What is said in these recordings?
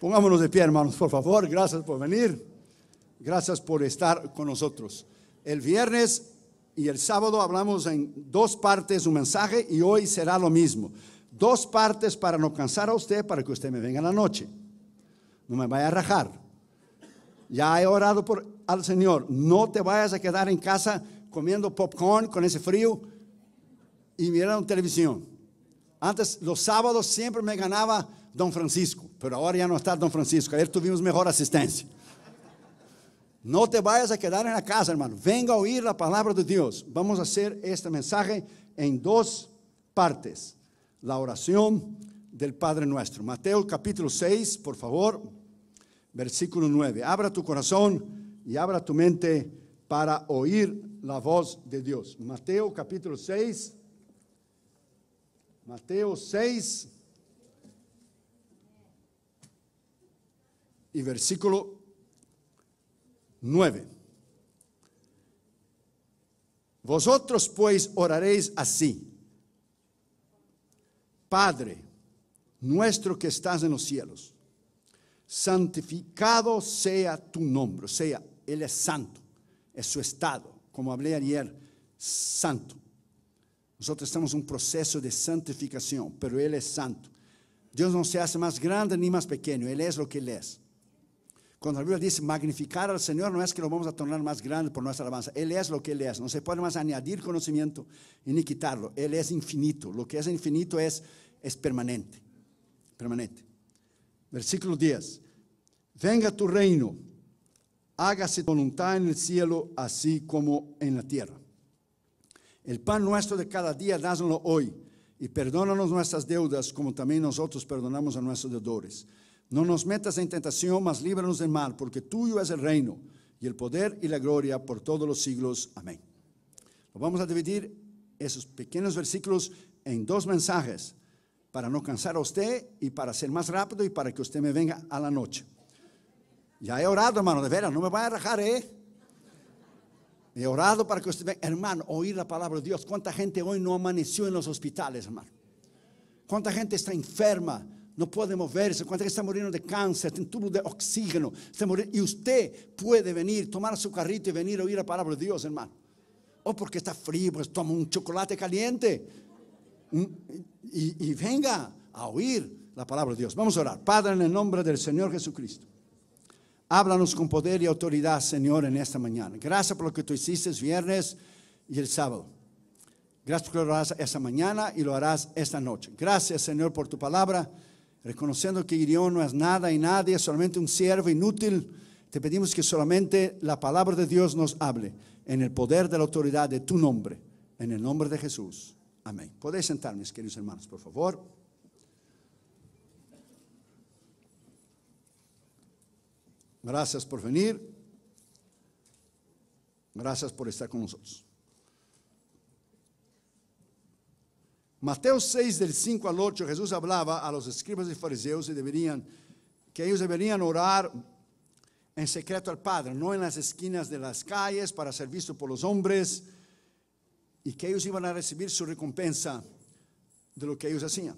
Pongámonos de pie, hermanos, por favor. Gracias por venir. Gracias por estar con nosotros. El viernes y el sábado hablamos en dos partes un mensaje y hoy será lo mismo. Dos partes para no cansar a usted, para que usted me venga en la noche. No me vaya a rajar. Ya he orado por, al Señor. No te vayas a quedar en casa comiendo popcorn con ese frío y mirando televisión. Antes, los sábados siempre me ganaba Dom Francisco, por agora já não está Dom Francisco, ayer tuvimos melhor assistência. Não te vayas a quedar en casa, hermano. Venga a ouvir a palavra de Deus. Vamos a fazer este mensaje en duas partes. A oração del Padre nuestro. Mateus capítulo 6, por favor, versículo 9. Abra tu coração e abra tu mente para ouvir a voz de Deus. Mateus capítulo 6. Mateus 6, y versículo 9. Vosotros pues oraréis así. Padre nuestro que estás en los cielos, santificado sea tu nombre, o sea, Él es santo, es su estado, como hablé ayer, santo. Nosotros estamos en un proceso de santificación, pero Él es santo. Dios no se hace más grande ni más pequeño, Él es lo que Él es. Cuando la Biblia dice magnificar al Señor, no es que lo vamos a tornar más grande por nuestra alabanza. Él es lo que Él es. No se puede más añadir conocimiento ni quitarlo. Él es infinito. Lo que es infinito es, es permanente. Permanente. Versículo 10. Venga tu reino. Hágase voluntad en el cielo, así como en la tierra. El pan nuestro de cada día, dáselo hoy. Y perdónanos nuestras deudas, como también nosotros perdonamos a nuestros deudores no nos metas en tentación, mas líbranos del mal, porque tuyo es el reino y el poder y la gloria por todos los siglos. Amén. Lo vamos a dividir esos pequeños versículos en dos mensajes para no cansar a usted y para ser más rápido y para que usted me venga a la noche. Ya he orado, hermano, de veras, no me vaya a rajar, ¿eh? He orado para que usted venga, hermano, oír la palabra de Dios. ¿Cuánta gente hoy no amaneció en los hospitales, hermano? ¿Cuánta gente está enferma? no puede moverse, cuenta que está muriendo de cáncer, tiene tubo de oxígeno, y usted puede venir, tomar su carrito y venir a oír la palabra de Dios, hermano. O oh, porque está frío, pues toma un chocolate caliente mm, y, venga a oír la palabra de Dios. Vamos a orar. Padre, en el nombre del Señor Jesucristo. Háblanos con poder y autoridad, Señor, en esta mañana. Gracias por lo que tú hiciste el viernes y el sábado. Gracias por lo harás esta mañana y lo harás esta noche. Gracias, Señor, por tu palabra reconociendo que Gideón no es nada y nadie, es solamente un siervo inútil, te pedimos que solamente la palabra de Dios nos hable en el poder de la autoridad de tu nombre, en el nombre de Jesús. Amén. Podéis sentarme, queridos hermanos, por favor. Gracias por venir. Gracias por estar con nosotros. Mateo 6 del 5 al 8 Jesús hablaba a los escribas y fariseos y deberían, que ellos deberían orar en secreto al Padre, no en las esquinas de las calles para ser visto por los hombres y que ellos iban a recibir su recompensa de lo que ellos hacían.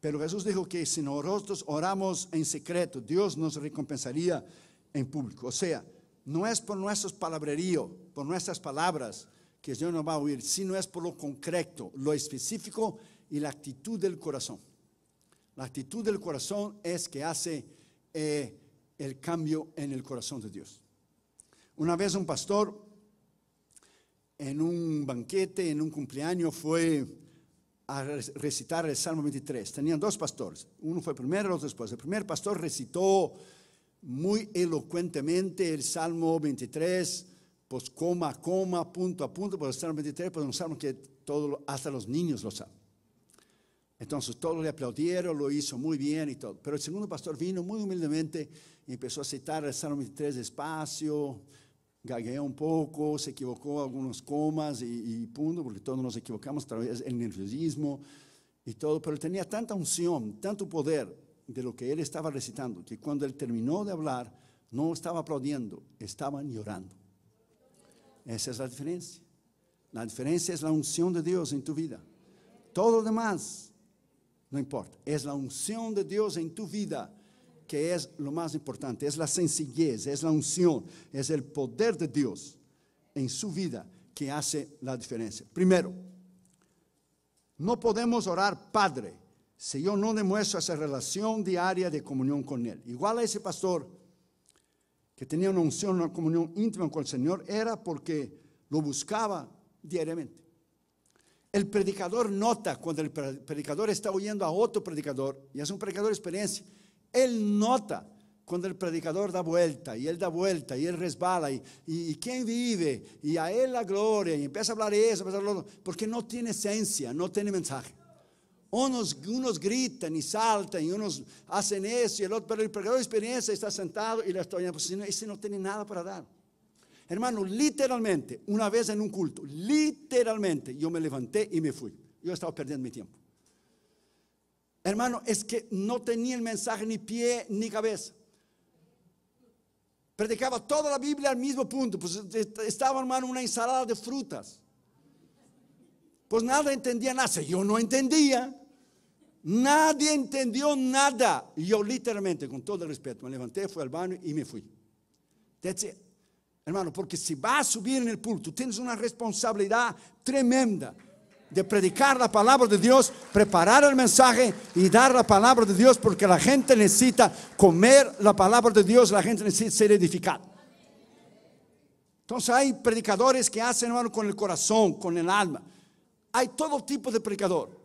Pero Jesús dijo que si nosotros oramos en secreto, Dios nos recompensaría en público. O sea, no es por nuestros palabrerío, por nuestras palabras, que Dios no va a oír, sino es por lo concreto, lo específico y la actitud del corazón. La actitud del corazón es que hace eh, el cambio en el corazón de Dios. Una vez un pastor en un banquete, en un cumpleaños, fue a recitar el Salmo 23. Tenían dos pastores, uno fue primero, el otro después. El primer pastor recitó muy elocuentemente el Salmo 23 pues coma, coma, punto a punto, por el Salmo 23, pues no saben que todo, hasta los niños lo saben. Entonces todos le aplaudieron, lo hizo muy bien y todo. Pero el segundo pastor vino muy humildemente y empezó a citar el Salmo 23 despacio, gagueó un poco, se equivocó algunos comas y, y punto, porque todos nos equivocamos, tal vez el nerviosismo y todo. Pero tenía tanta unción, tanto poder de lo que él estaba recitando, que cuando él terminó de hablar, no estaba aplaudiendo, estaban llorando. Esa es la diferencia. La diferencia es la unción de Dios en tu vida. Todo lo demás no importa. Es la unción de Dios en tu vida que es lo más importante. Es la sencillez, es la unción, es el poder de Dios en su vida que hace la diferencia. Primero, no podemos orar Padre si yo no demuestro esa relación diaria de comunión con Él. Igual a ese pastor que tenía una unción, una comunión íntima con el Señor, era porque lo buscaba diariamente. El predicador nota cuando el predicador está oyendo a otro predicador, y es un predicador de experiencia, él nota cuando el predicador da vuelta, y él da vuelta, y él resbala, y, y, quién vive, y a él la gloria, y empieza a hablar eso, porque no tiene esencia, no tiene mensaje. Unos, gritan y saltan y unos hacen eso y el otro, pero el pregador de experiencia está sentado y la estoy pues, ese no tiene nada para dar. Hermano, literalmente, una vez en un culto, literalmente, yo me levanté y me fui. Yo estaba perdiendo mi tiempo. Hermano, es que no tenía el mensaje ni pie ni cabeza. Predicaba toda la Biblia al mismo punto. Pues estaba, hermano, una ensalada de frutas. Pues nada entendía, nada. Yo no entendía. Nadie entendió nada. yo literalmente, con todo el respeto, me levanté, fui al baño y me fui. Entonces, hermano, porque si vas a subir en el pulto, tienes una responsabilidad tremenda de predicar la palabra de Dios, preparar el mensaje y dar la palabra de Dios, porque la gente necesita comer la palabra de Dios, la gente necesita ser edificada. Entonces hay predicadores que hacen, hermano, con el corazón, con el alma. Hay todo tipo de predicador.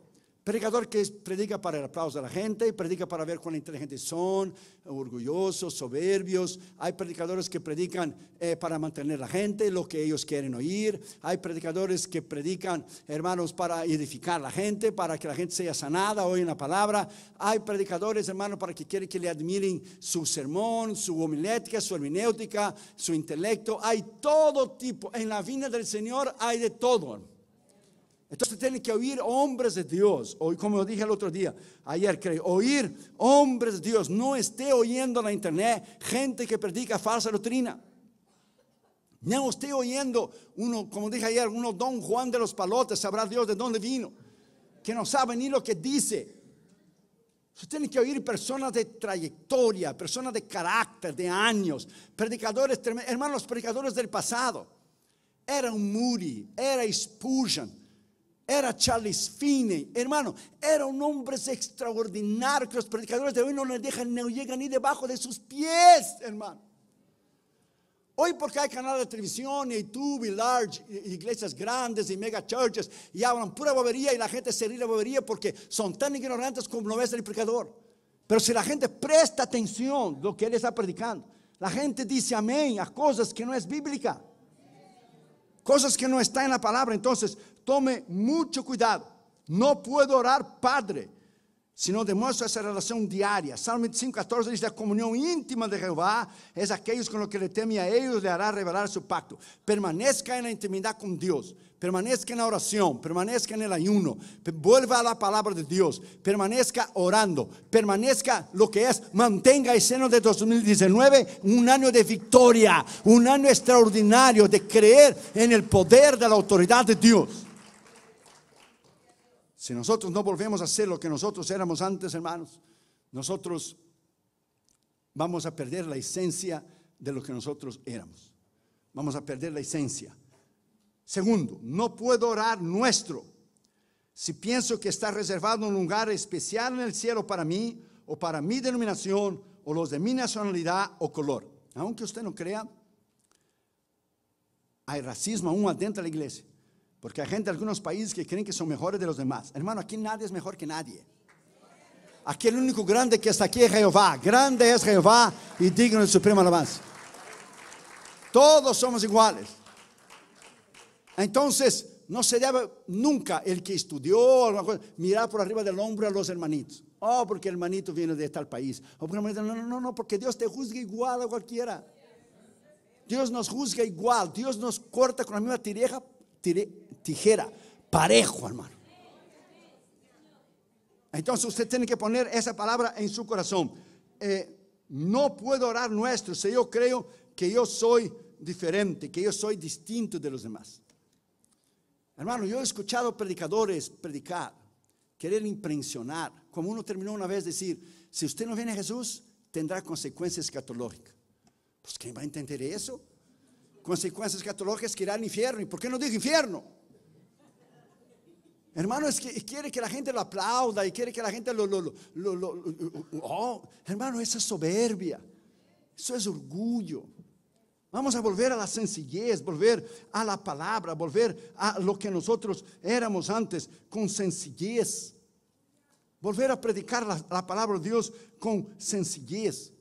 Predicador que predica para el aplauso de la gente, predica para ver cuán inteligentes son, orgullosos, soberbios. Hay predicadores que predican eh, para mantener a la gente, lo que ellos quieren oír. Hay predicadores que predican, hermanos, para edificar a la gente, para que la gente sea sanada, en la palabra. Hay predicadores, hermanos, para que quieren que le admiren su sermón, su homilética, su hermenéutica, su intelecto. Hay todo tipo. En la vida del Señor hay de todo. Entonces tienen que oír hombres de Dios. Hoy, como dije el otro día, ayer creo, oír hombres de Dios. No esté oyendo en la internet gente que predica falsa doctrina. No esté oyendo uno, como dije ayer, uno don Juan de los Palotes, sabrá Dios de dónde vino, que no sabe ni lo que dice. Usted tiene que oír personas de trayectoria, personas de carácter, de años, predicadores, hermanos, predicadores del pasado. Era un Moody, era Spurgeon era Charles Finney, hermano, era un hombre extraordinario que los predicadores de hoy no le dejan, no llegan ni debajo de sus pies, hermano. Hoy porque hay canales de televisión, YouTube y large, iglesias grandes y mega churches y hablan pura bobería y la gente se ríe de bobería porque son tan ignorantes como lo es el predicador. Pero si la gente presta atención lo que él está predicando, la gente dice amén a cosas que no es bíblica cosas que no están en la palabra. Entonces, tome mucho cuidado. No puedo orar Padre, sino demuestra esa relación diaria. Salmo 25, 14 dice, la comunión íntima de Jehová es aquellos con los que le teme a ellos, le hará revelar su pacto. Permanezca en la intimidad con Dios permanezca en la oración, permanezca en el ayuno, vuelva a la palabra de Dios, permanezca orando, permanezca lo que es, mantenga el seno de 2019 un año de victoria, un año extraordinario de creer en el poder de la autoridad de Dios. Si nosotros no volvemos a ser lo que nosotros éramos antes, hermanos, nosotros vamos a perder la esencia de lo que nosotros éramos. Vamos a perder la esencia Segundo, no puedo orar nuestro. Si pienso que está reservado un lugar especial en el cielo para mí, o para mi denominación, o los de mi nacionalidad o color. Aunque usted no crea, hay racismo aún adentro de la iglesia. Porque hay gente de algunos países que creen que son mejores de los demás. Hermano, aquí nadie es mejor que nadie. Aquí el único grande que está aquí es Jehová. Grande es Jehová y digno de supremo alabanza. Todos somos iguales. Entonces, no se debe nunca el que estudió, mirar por arriba del hombro a los hermanitos. Oh, porque el hermanito viene de tal país. Oh, no, no, no, porque Dios te juzga igual a cualquiera. Dios nos juzga igual. Dios nos corta con la misma tijera. Parejo, hermano. Entonces usted tiene que poner esa palabra en su corazón. Eh, no puedo orar nuestro si yo creo que yo soy diferente, que yo soy distinto de los demás. Hermano, yo he escuchado predicadores predicar, querer impresionar, como uno terminó una vez decir, si usted no viene a Jesús, tendrá consecuencias escatológicas. Pues ¿quién va a entender eso? Consecuencias escatológicas que irá al infierno. ¿Y por qué no digo infierno? Hermano, es que quiere que la gente lo aplauda y quiere que la gente lo... lo, lo, oh, hermano, esa es soberbia. Eso es orgullo. Vamos a volver a la sencillez, volver a la palabra, volver a lo que nosotros éramos antes con sencillez. Volver a predicar la, palabra de Dios con sencillez.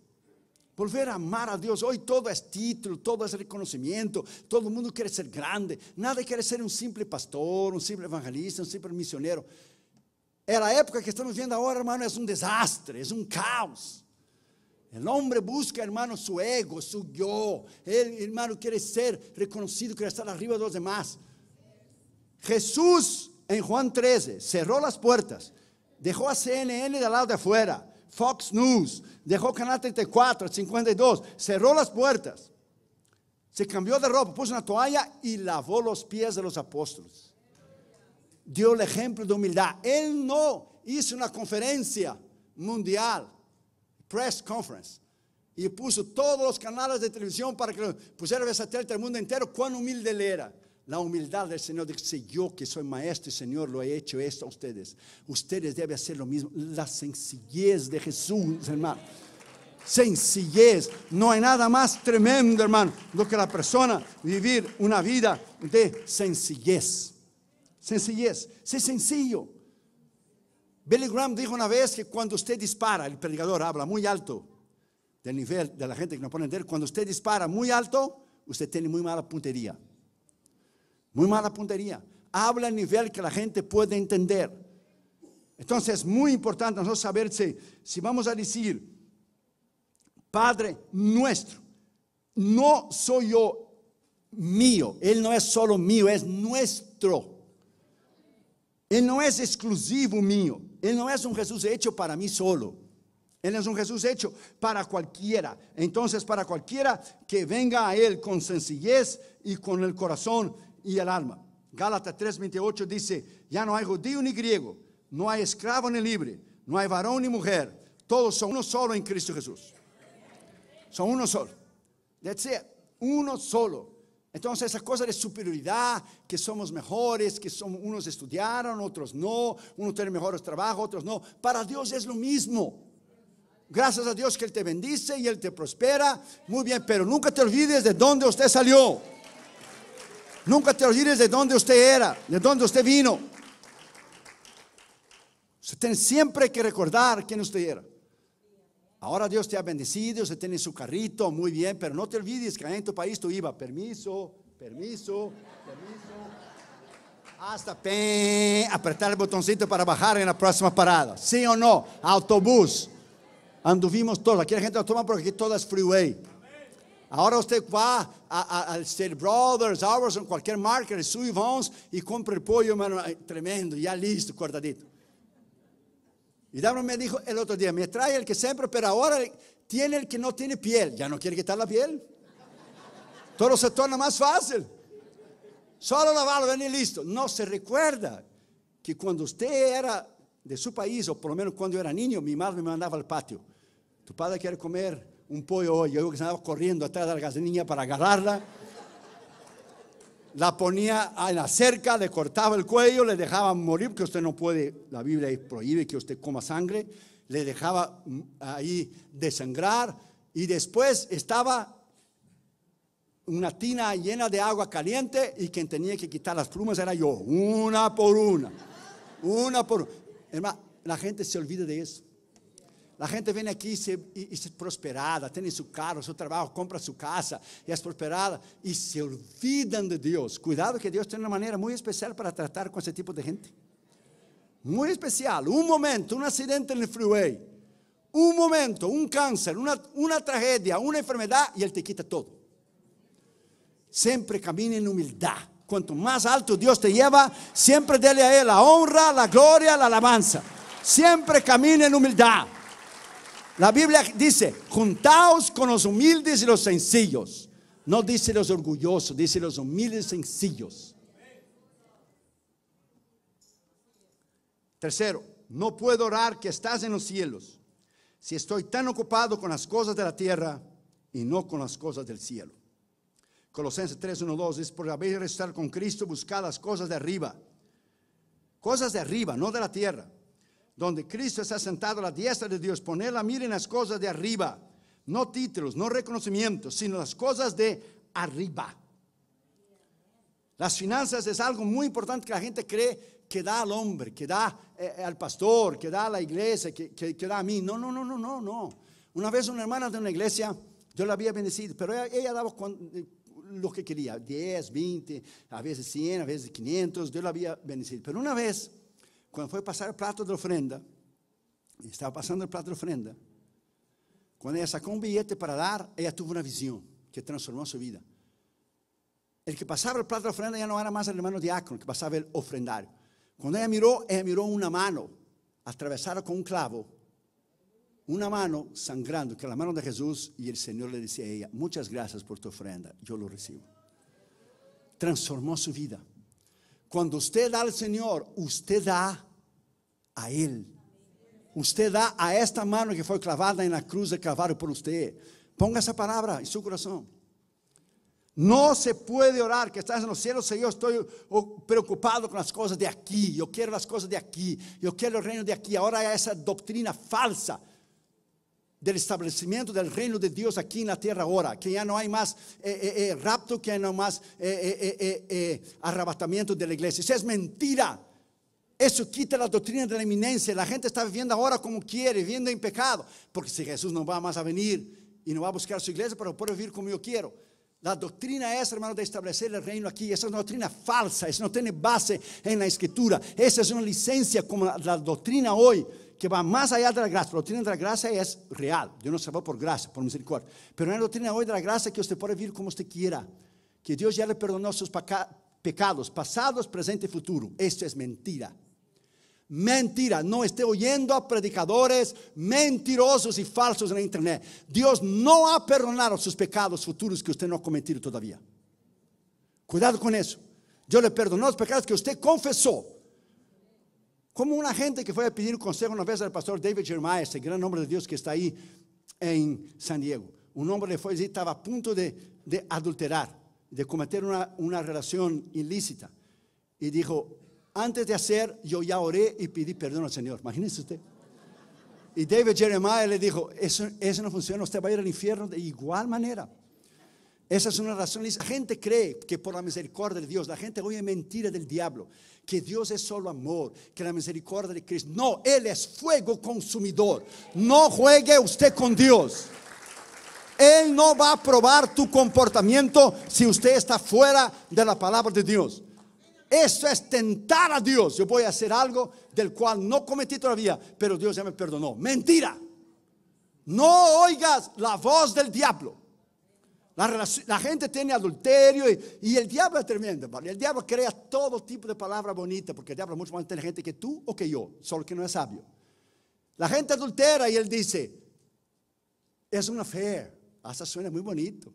Volver a amar a Dios. Hoy todo es título, todo es reconocimiento. Todo el mundo quiere ser grande. Nadie quiere ser un simple pastor, un simple evangelista, un simple misionero. En la época que estamos viendo ahora, hermano, es un desastre, es un caos. El hombre busca, hermano, su ego, su yo. El hermano, quiere ser reconocido, quiere estar arriba de los demás. Jesús en Juan 13 cerró las puertas, dejó a CNN de lado de afuera, Fox News, dejó Canal 34, 52, cerró las puertas. Se cambió de ropa, puso una toalla y lavó los pies de los apóstoles. Dio el ejemplo de humildad. Él no hizo una conferencia mundial press conference y puso todos los canales de televisión para que pusiera el satélite al mundo entero, cuán humilde él era. La humildad del Señor dice, yo que soy maestro y Señor, lo he hecho esto a ustedes. Ustedes deben hacer lo mismo. La sencillez de Jesús, hermano. Sencillez. No hay nada más tremendo, hermano, lo que la persona vivir una vida de sencillez. Sencillez. ser sencillo. Billy Graham dijo una vez que cuando usted dispara, el predicador habla muy alto del nivel de la gente que no puede entender, cuando usted dispara muy alto, usted tiene muy mala puntería. Muy mala puntería. Habla al nivel que la gente puede entender. Entonces es muy importante nosotros saber si vamos a decir, Padre nuestro, no soy yo mío, Él no es solo mío, es nuestro. Él no es exclusivo mío. Él no es un Jesús hecho para mí solo. Él es un Jesús hecho para cualquiera. Entonces, para cualquiera que venga a Él con sencillez y con el corazón y el alma. Gálatas 3:28 dice, ya no hay judío ni griego, no hay esclavo ni libre, no hay varón ni mujer. Todos son uno solo en Cristo Jesús. Son uno solo. That's it. Uno solo. Entonces esa cosa de superioridad, que somos mejores, que somos, unos estudiaron, otros no, unos tienen mejores trabajos, otros no, para Dios es lo mismo. Gracias a Dios que Él te bendice y Él te prospera. Muy bien, pero nunca te olvides de dónde usted salió. Nunca te olvides de dónde usted era, de dónde usted vino. Usted tiene siempre que recordar quién usted era. Ahora Dios te ha bendecido, se tiene su carrito, muy bien, pero no te olvides que en tu país tú ibas, permiso, permiso, permiso. Hasta apretar el botoncito para bajar en la próxima parada. ¿Sí o no? Autobús. Anduvimos todos. Aquí la gente lo toma porque aquí todo es freeway. Ahora usted va al State Brothers, Hours, cualquier marca, Su y y compra el pollo, tremendo, ya listo, cortadito. Y Dabro me dijo el otro día, me trae el que siempre, pero ahora tiene el que no tiene piel. ¿Ya no quiere quitar la piel? Todo se torna más fácil. Solo lavarlo, y listo. No se recuerda que cuando usted era de su país, o por lo menos cuando yo era niño, mi madre me mandaba al patio. Tu padre quiere comer un pollo hoy. Yo que andaba corriendo atrás de la niña para agarrarla la ponía en la cerca, le cortaba el cuello, le dejaba morir, porque usted no puede, la Biblia prohíbe que usted coma sangre, le dejaba mm, ahí desangrar y después estaba una tina llena de agua caliente y quien tenía que quitar las plumas era yo, una por una, una por una. Hermano, la gente se olvida de eso. La gente viene aquí y, se, es prosperada, tiene su carro, su trabajo, compra su casa y es prosperada y se olvidan de Dios. Cuidado que Dios tiene una manera muy especial para tratar con ese tipo de gente. Muy especial. Un momento, un accidente en el freeway, un momento, un cáncer, una, una tragedia, una enfermedad y Él te quita todo. Siempre camina en humildad. Cuanto más alto Dios te lleva, siempre dele a Él la honra, la gloria, la alabanza. Siempre camina en humildad. La Biblia dice, juntaos con los humildes y los sencillos. No dice los orgullosos, dice los humildes y sencillos. Tercero, no puedo orar que estás en los cielos si estoy tan ocupado con las cosas de la tierra y no con las cosas del cielo. Colosenses 3, 1, 2 es por haber estar con Cristo, buscar las cosas de arriba. Cosas de arriba, no de la tierra donde Cristo está sentado a la diestra de Dios, Ponerla, miren las cosas de arriba, no títulos, no reconocimientos, sino las cosas de arriba. Las finanzas es algo muy importante que la gente cree que da al hombre, que da eh, eh, al pastor, que da a la iglesia, que, da a mí. No, no, no, no, no, no. Una vez una hermana de una iglesia, yo la había bendecido, pero ella, daba eh, lo que quería, 10, 20, a veces 100, a veces 500, yo la había bendecido. Pero una vez cuando fue a pasar el plato de ofrenda, Estaba pasando el plato de ofrenda, Cuando ella sacó un billete para dar, Ella tuvo una visión que transformó su vida. El que pasaba el plato de ofrenda Ya no era más el hermano diácono, que pasaba el ofrendario Cuando ella miró, ella miró una mano Atravesada con un clavo, Una mano sangrando, que era la mano de Jesús Y el Señor le decía a ella Muchas gracias por tu ofrenda, Yo lo recibo Transformó su vida. Cuando usted da al Señor, usted da a Él. Usted da a esta mano que fue clavada en la cruz de Calvario por usted. Ponga esa palabra en su corazón. No se puede orar que estás en los cielos, Señor. Estoy oh, preocupado con las cosas de aquí. Yo quiero las cosas de aquí. Yo quiero el reino de aquí. Ahora hay esa doctrina falsa del establecimiento del reino de Dios aquí en la tierra ahora, que ya no hay más eh, eh, eh, rapto, que ya no hay más arrebatamiento de la iglesia. Eso es mentira. Eso quita la doctrina de la eminencia. La gente está viviendo ahora como quiere, viviendo en pecado, porque si Jesús no va más a venir y no va a buscar su iglesia, pero puede vivir como yo quiero. La doctrina es, hermano, de establecer el reino aquí. Esa es una doctrina falsa, eso no tiene base en la escritura. Esa es una licencia como la doctrina hoy que va más allá de la gracia. Lo tiene de la gracia es real. Dios nos salvó por gracia, por misericordia. Pero no lo tiene hoy de la gracia que usted puede vivir como usted quiera. Que Dios ya le perdonó sus pecados, pasados, presentes y futuros Esto es mentira. Mentira, no esté oyendo a predicadores mentirosos y falsos en la internet. Dios no ha perdonado sus pecados futuros que usted no ha cometido todavía. Cuidado con eso. Dios le perdonó los pecados que usted confesó, como una gente que fue a pedir consejo una vez al pastor David Jeremiah, ese gran hombre de Dios que está ahí en San Diego. Un hombre le fue y estaba a punto de, adulterar, de cometer una, relación ilícita. Y dijo, antes de hacer, yo ya oré y pedí perdón al Señor. ¿Imagínese usted. Y David Jeremiah le dijo, eso, eso no funciona, usted va a ir al infierno de igual manera. Esa es una razón. gente cree que por la misericordia de Dios, la gente oye mentira del diablo, que Dios es solo amor, que la misericordia de Cristo. No, Él es fuego consumidor. No juegue usted con Dios. Él no va a probar tu comportamiento si usted está fuera de la palabra de Dios. Eso es tentar a Dios. Yo voy a hacer algo del cual no cometí todavía, pero Dios ya me perdonó. Mentira. No oigas la voz del diablo. La, gente tiene adulterio y, el diablo es tremendo. El diablo crea todo tipo de palabras bonitas porque el diablo es mucho más inteligente que tú o que yo, solo que no es sabio. La gente adultera y él dice, es una fe, hasta ah, suena muy bonito,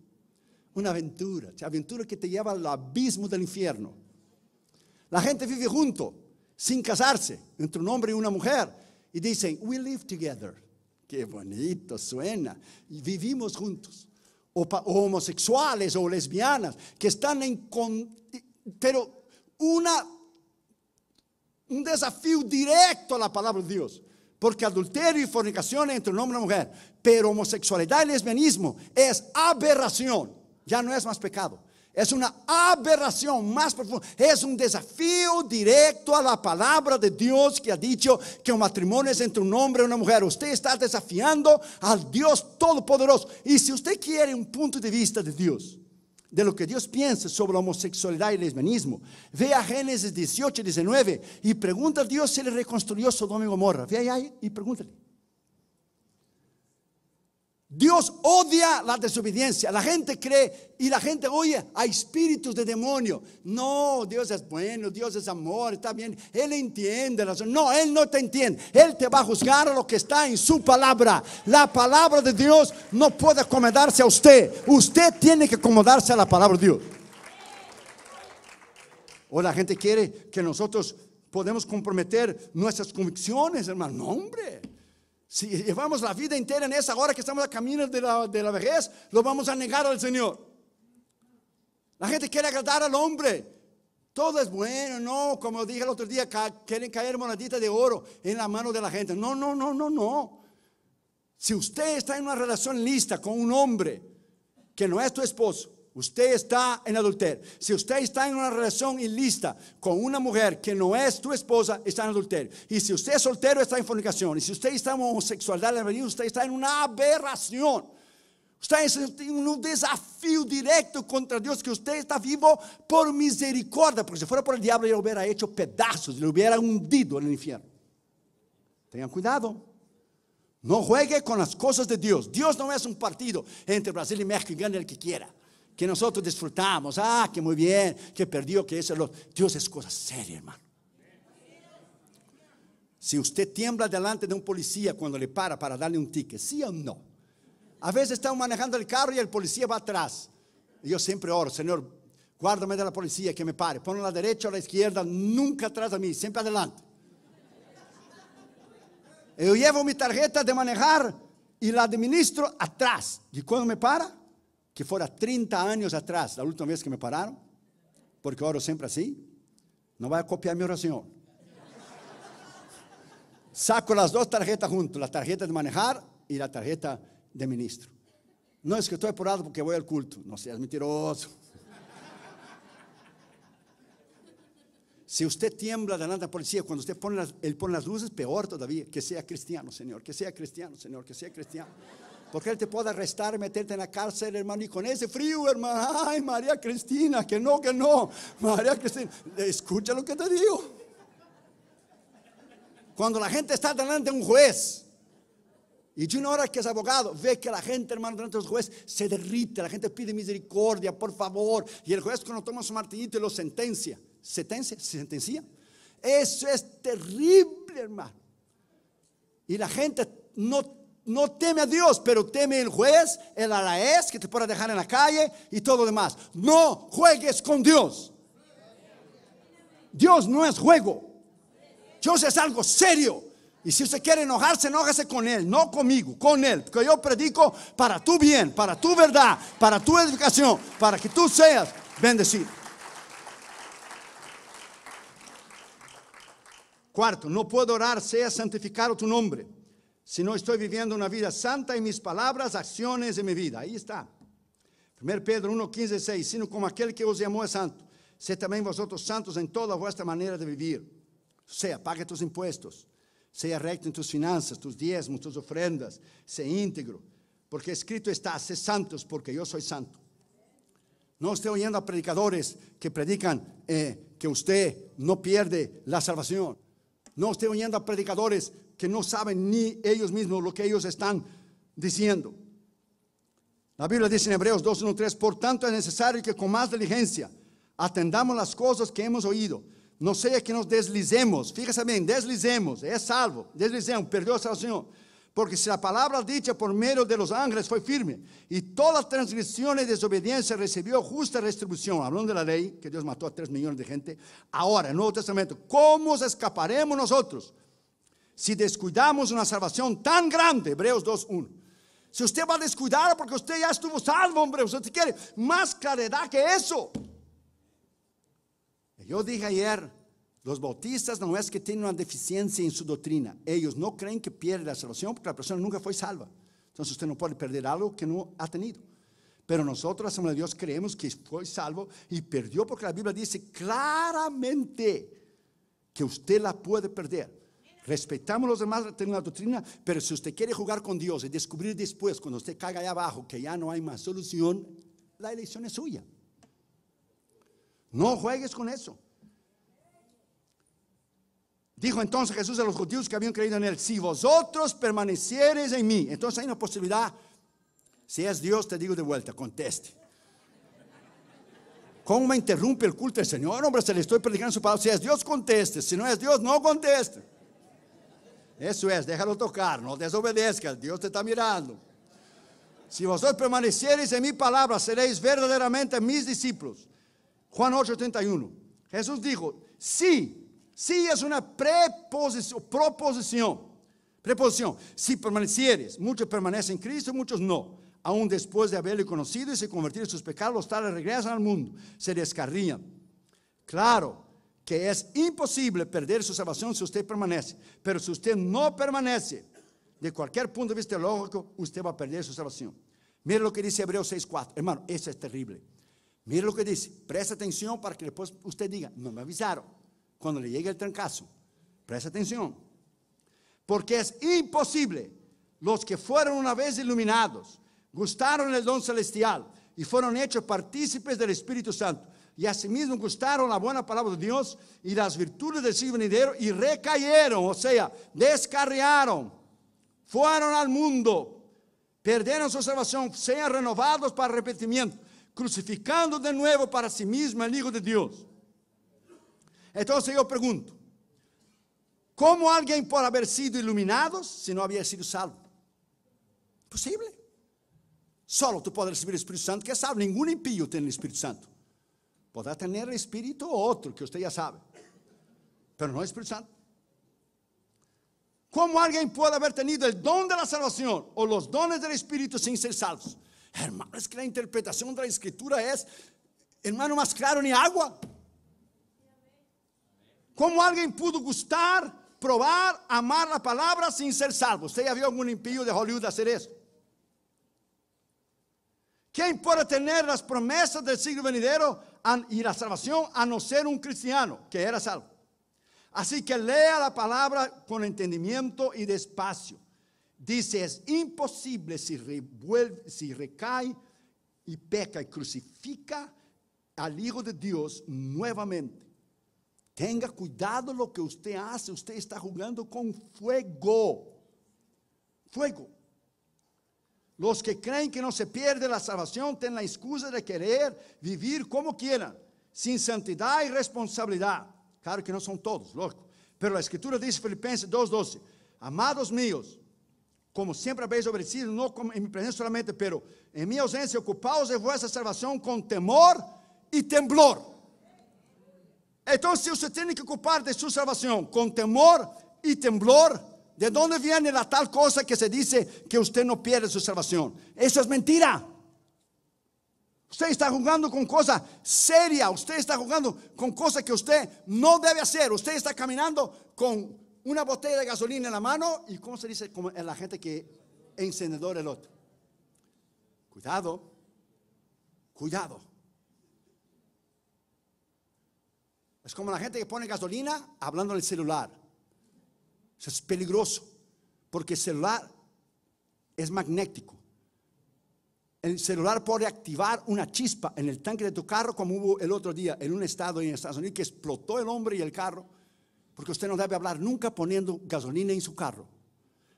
una aventura, aventura que te lleva al abismo del infierno. La gente vive junto, sin casarse, entre un hombre y una mujer, y dicen, we live together. Qué bonito suena, vivimos juntos o, homosexuales o lesbianas que están en... pero una, un desafío directo a la palabra de Dios. Porque adulterio y fornicación entre un hombre y una mujer, pero homosexualidad y lesbianismo es aberración, ya no es más pecado. Es una aberración más profunda. Es un desafío directo a la palabra de Dios que ha dicho que un matrimonio es entre un hombre y una mujer. Usted está desafiando al Dios Todopoderoso. Y si usted quiere un punto de vista de Dios, de lo que Dios piensa sobre la homosexualidad y el lesbianismo, a Génesis 18, y 19 y pregunta a Dios si le reconstruyó Sodoma y Gomorra. Ve ahí y pregúntale. Dios odia la desobediencia. La gente cree y la gente oye a espíritus de demonio. No, Dios es bueno, Dios es amor, está bien. Él entiende. No, Él no te entiende. Él te va a juzgar lo que está en su palabra. La palabra de Dios no puede acomodarse a usted. Usted tiene que acomodarse a la palabra de Dios. O la gente quiere que nosotros podemos comprometer nuestras convicciones, hermano. No, hombre. Si llevamos la vida entera en esa hora que estamos a camino de la, vejez, lo vamos a negar al Señor. La gente quiere agradar al hombre. Todo es bueno, no, como dije el otro día, quieren caer monaditas de oro en la mano de la gente. No, no, no, no, no. Si usted está en una relación lista con un hombre que no es tu esposo, usted está en adulterio. Si usted está en una relación ilícita con una mujer que no es tu esposa, está en adulterio. Y si usted es soltero, está en fornicación. Y si usted está en homosexualidad, usted está en una aberración. Usted está en un desafío directo contra Dios, que usted está vivo por misericordia, porque si fuera por el diablo, Le hubiera hecho pedazos, le hubiera hundido en el infierno. Tengan cuidado. No juegue con las cosas de Dios. Dios no es un partido entre Brasil y México y gane el que quiera que nosotros disfrutamos, ah, que muy bien, que perdió, que eso es lo... Dios es cosa seria, hermano. Si usted tiembla delante de un policía cuando le para para darle un ticket, sí o no. A veces estamos manejando el carro y el policía va atrás. Yo siempre oro, Señor, guárdame de la policía que me pare. Ponlo a la derecha o a la izquierda, nunca atrás de mí, siempre adelante. Yo llevo mi tarjeta de manejar y la administro atrás. ¿Y cuando me para? que fuera 30 años atrás, la última vez que me pararon, porque oro siempre así, no va a copiar mi oración. Saco las dos tarjetas juntas, la tarjeta de manejar y la tarjeta de ministro. No es que estoy apurado porque voy al culto, no seas mentiroso. Si usted tiembla delante de la policía, cuando usted pone él pone las luces, peor todavía, que sea cristiano, Señor, que sea cristiano, Señor, que sea cristiano. Porque Él te puede arrestar, meterte en la cárcel, hermano. Y con ese frío, hermano. Ay, María Cristina, que no, que no. María Cristina, escucha lo que te digo. Cuando la gente está delante de un juez. Y de una hora que es abogado, ve que la gente, hermano, delante de juez se derrite, la gente pide misericordia, por favor. Y el juez cuando toma su martillito y lo sentencia. ¿Sentencia? ¿Sentencia? Eso es terrible, hermano. Y la gente no no teme a Dios, pero teme el juez, el alaez que te pueda dejar en la calle y todo lo demás. No juegues con Dios. Dios no es juego. Dios es algo serio. Y si usted quiere enojarse, enójese con Él, no conmigo, con Él. Porque yo predico para tu bien, para tu verdad, para tu edificación, para que tú seas bendecido. Cuarto, no puedo orar, sea santificado tu nombre si no estoy viviendo una vida santa en mis palabras, acciones en mi vida. Ahí está. 1 Pedro 1, 15, 6, sino como aquel que os llamó es santo. Sé también vosotros santos en toda vuestra manera de vivir. O sea, pague tus impuestos, sea recto en tus finanzas, tus diezmos, tus ofrendas, sea íntegro, porque escrito está, sé santos porque yo soy santo. No esté oyendo a predicadores que predican eh, que usted no pierde la salvación. No esté oyendo a predicadores que no saben ni ellos mismos lo que ellos están diciendo. La Biblia dice en Hebreos 2.1.3, por tanto es necesario que con más diligencia atendamos las cosas que hemos oído. No sea que nos deslizemos, fíjese bien, deslizemos, es salvo, Deslizemos, perdió la Señor, Porque si la palabra dicha por medio de los ángeles fue firme y todas transgresiones y desobediencia recibió justa retribución hablando de la ley, que Dios mató a tres millones de gente, ahora, en el Nuevo Testamento, ¿cómo escaparemos nosotros? si descuidamos una salvación tan grande, Hebreos 2.1. Si usted va a descuidar porque usted ya estuvo salvo, hombre, usted quiere más claridad que eso. Yo dije ayer, los bautistas no es que tienen una deficiencia en su doctrina. Ellos no creen que pierde la salvación porque la persona nunca fue salva. Entonces usted no puede perder algo que no ha tenido. Pero nosotros, la de Dios, creemos que fue salvo y perdió porque la Biblia dice claramente que usted la puede perder. Respetamos los demás, tenemos una doctrina, pero si usted quiere jugar con Dios y descubrir después, cuando usted caiga allá abajo, que ya no hay más solución, la elección es suya. No juegues con eso. Dijo entonces Jesús a los judíos que habían creído en él, si vosotros permaneciereis en mí, entonces hay una posibilidad, si es Dios te digo de vuelta, conteste. ¿Cómo me interrumpe el culto del Señor? Hombre, se le estoy predicando su palabra. Si es Dios, conteste. Si no es Dios, no conteste. Eso es, déjalo tocar, no desobedezcas, Dios te está mirando. Si vosotros permaneciereis en mi palabra, seréis verdaderamente mis discípulos. Juan 8, 31, Jesús dijo, si, si es una preposición, proposición, preposición. Si permanecieres, muchos permanecen en Cristo, muchos no. Aún después de haberle conocido y se convertir en sus pecados, los tales regresan al mundo, se descarrían. Claro, que es imposible perder su salvación si usted permanece. Pero si usted no permanece, de cualquier punto de vista lógico, usted va a perder su salvación. Mire lo que dice Hebreos 6.4. Hermano, eso es terrible. Mire lo que dice. Presta atención para que después usted diga, no me avisaron. Cuando le llegue el trancazo, presta atención. Porque es imposible los que fueron una vez iluminados, gustaron el don celestial y fueron hechos partícipes del Espíritu Santo y asimismo gustaron la buena palabra de Dios y las virtudes del siglo venidero y recayeron, o sea, descarriaron, fueron al mundo, perdieron su salvación, sean renovados para arrepentimiento, crucificando de nuevo para sí mismo el Hijo de Dios. Entonces yo pregunto, ¿cómo alguien puede haber sido iluminado si no había sido salvo? Posible. Solo tú puedes recibir el Espíritu Santo, que es salvo, ningún impío tiene el Espíritu Santo. Podrá tener espíritu o otro, que usted ya sabe, pero no es Santo. ¿Cómo alguien puede haber tenido el don de la salvación o los dones del Espíritu sin ser salvos? Hermano, es que la interpretación de la Escritura es, hermano, más claro ni agua. ¿Cómo alguien pudo gustar, probar, amar la palabra sin ser salvo? ¿Usted ya vio algún impío de Hollywood hacer eso? ¿Quién puede tener las promesas del siglo venidero y la salvación a no ser un cristiano que era salvo. Así que lea la palabra con entendimiento y despacio. Dice, es imposible si, revuelve, si recae y peca y crucifica al Hijo de Dios nuevamente. Tenga cuidado lo que usted hace. Usted está jugando con fuego. Fuego. Los que creem que não se perde a salvação têm a excusa de querer vivir como quieran, sem santidade e responsabilidade. Claro que não são todos, lógico. Pero a Escritura diz, Filipenses 2:12: Amados meus, como sempre habéis obedecido, não em minha presença solamente, pero em minha ausência, ocupaos de vossa salvação com temor e temblor. Então, se você tem que ocupar de sua salvação com temor e temblor, ¿De dónde viene la tal cosa que se dice que usted no pierde su salvación? Eso es mentira. Usted está jugando con cosas serias, usted está jugando con cosas que usted no debe hacer. Usted está caminando con una botella de gasolina en la mano y ¿cómo se dice? Como la gente que encendedor el otro. Cuidado, cuidado. Es como la gente que pone gasolina hablando en el celular es peligroso, porque el celular es magnético. El celular puede activar una chispa en el tanque de tu carro, como hubo el otro día en un estado en Estados Unidos que explotó el hombre y el carro, porque usted no debe hablar nunca poniendo gasolina en su carro.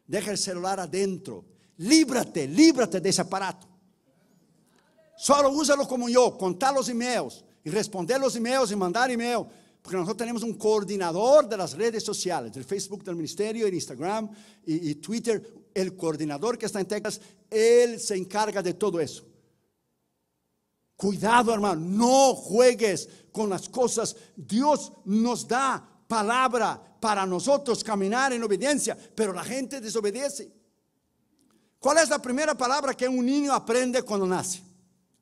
Deja el celular adentro. Líbrate, líbrate de ese aparato. Solo úsalo como yo, contar los emails y responder los emails y mandar email porque nosotros tenemos un coordinador de las redes sociales, del Facebook del ministerio, el Instagram y, y Twitter. El coordinador que está en Texas, él se encarga de todo eso. Cuidado, hermano, no juegues con las cosas. Dios nos da palabra para nosotros caminar en obediencia, pero la gente desobedece. ¿Cuál es la primera palabra que un niño aprende cuando nace?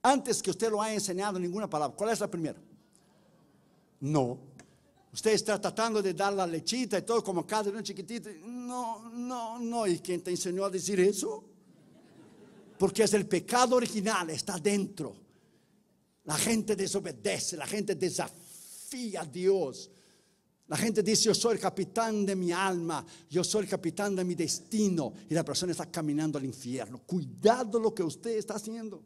Antes que usted lo haya enseñado ninguna palabra, ¿cuál es la primera? No. Usted está tratando de dar la lechita y todo como cada uno chiquitito. No, no, no. ¿Y quien te enseñó a decir eso? Porque es el pecado original, está dentro. La gente desobedece, la gente desafía a Dios. La gente dice, yo soy el capitán de mi alma, yo soy el capitán de mi destino. Y la persona está caminando al infierno. Cuidado lo que usted está haciendo.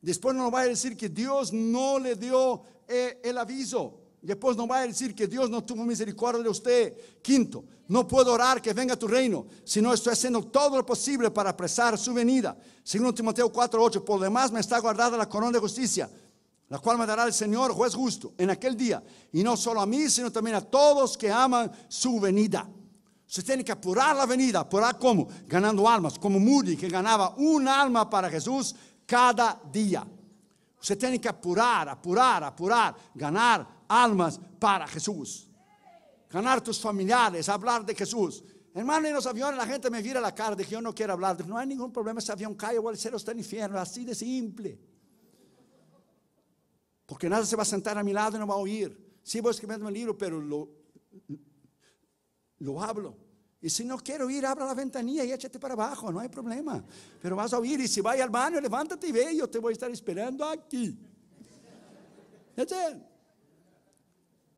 Después no va a decir que Dios no le dio eh, el aviso. Después no vaya a decir que Dios no tuvo misericordia de usted. Quinto, no puedo orar que venga tu reino, sino estoy haciendo todo lo posible para apresar su venida. Segundo Timoteo 4:8, por demás me está guardada la corona de justicia, la cual me dará el Señor, juez justo, en aquel día. Y no solo a mí, sino también a todos que aman su venida. Usted tiene que apurar la venida, apurar cómo? ganando almas, como Moody, que ganaba un alma para Jesús cada día. Usted tiene que apurar, apurar, apurar, ganar almas para Jesús. Ganar tus familiares, hablar de Jesús. Hermano, en los aviones la gente me vira la cara, dije, yo no quiero hablar. No hay ningún problema, ese avión cae, o el cielo está en infierno, así de simple. Porque nadie se va a sentar a mi lado y no va a oír. Si voy escribiendo el libro, pero lo, lo hablo. Y si no quiero ir, abra la ventanilla y échate para abajo, no hay problema. Pero vas a oír y si vas al baño, levántate y ve, yo te voy a estar esperando aquí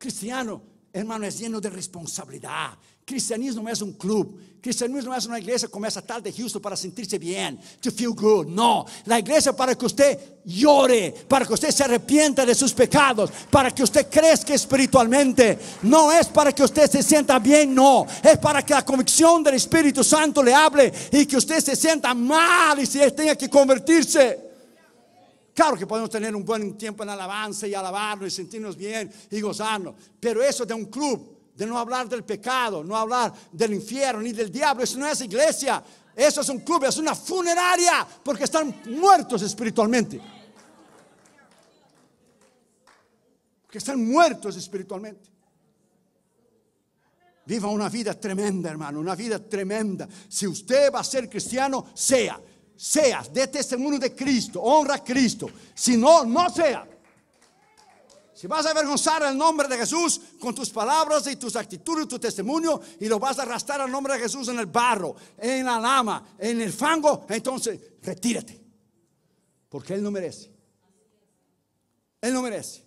cristiano, hermano, es lleno de responsabilidad. Cristianismo no es un club. Cristianismo no es una iglesia como esa tal de Houston para sentirse bien, to feel good. No, la iglesia para que usted llore, para que usted se arrepienta de sus pecados, para que usted crezca espiritualmente. No es para que usted se sienta bien, no. Es para que la convicción del Espíritu Santo le hable y que usted se sienta mal y se tenga que convertirse. Claro que podemos tener un buen tiempo en alabanza y alabarnos y sentirnos bien y gozarnos, pero eso de un club, de no hablar del pecado, no hablar del infierno ni del diablo, eso no es iglesia, eso es un club, es una funeraria, porque están muertos espiritualmente. Porque están muertos espiritualmente. Viva una vida tremenda, hermano, una vida tremenda. Si usted va a ser cristiano, sea seas de testimonio de Cristo, honra a Cristo. Si no, no sea. Si vas a avergonzar el nombre de Jesús con tus palabras y tus actitudes, Y tu testimonio, y lo vas a arrastrar al nombre de Jesús en el barro, en la lama, en el fango, entonces retírate. Porque Él no merece. Él no merece.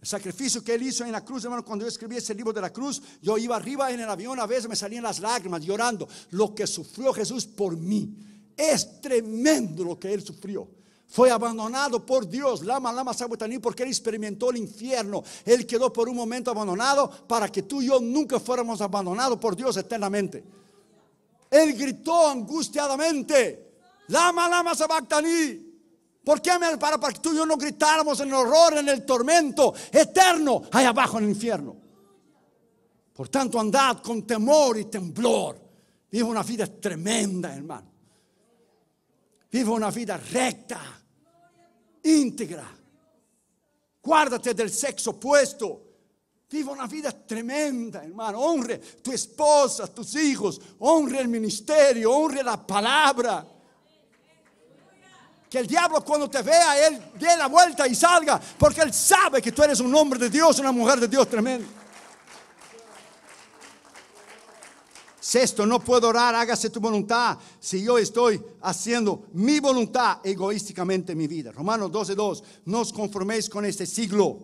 El sacrificio que Él hizo en la cruz, hermano, cuando yo escribí ese libro de la cruz, yo iba arriba en el avión, a veces me salían las lágrimas llorando. Lo que sufrió Jesús por mí es tremendo lo que él sufrió. Fue abandonado por Dios, Lama Lama porque él experimentó el infierno. Él quedó por un momento abandonado para que tú y yo nunca fuéramos abandonados por Dios eternamente. Él gritó angustiadamente, Lama Lama ¿Por qué para, que tú y yo no gritáramos en el horror, en el tormento eterno, allá abajo en el infierno? Por tanto, andad con temor y temblor. Vive una vida tremenda, hermano. Viva una vida recta, íntegra. Guárdate del sexo opuesto. Viva una vida tremenda, hermano. Honre tu esposa, tus hijos. Honre el ministerio, honre la palabra. Que el diablo cuando te vea, él dé la vuelta y salga. Porque él sabe que tú eres un hombre de Dios, una mujer de Dios tremenda. Sexto, no puedo orar, hágase tu voluntad si yo estoy haciendo mi voluntad egoísticamente en mi vida. Romanos 12:2, no os conforméis con este siglo,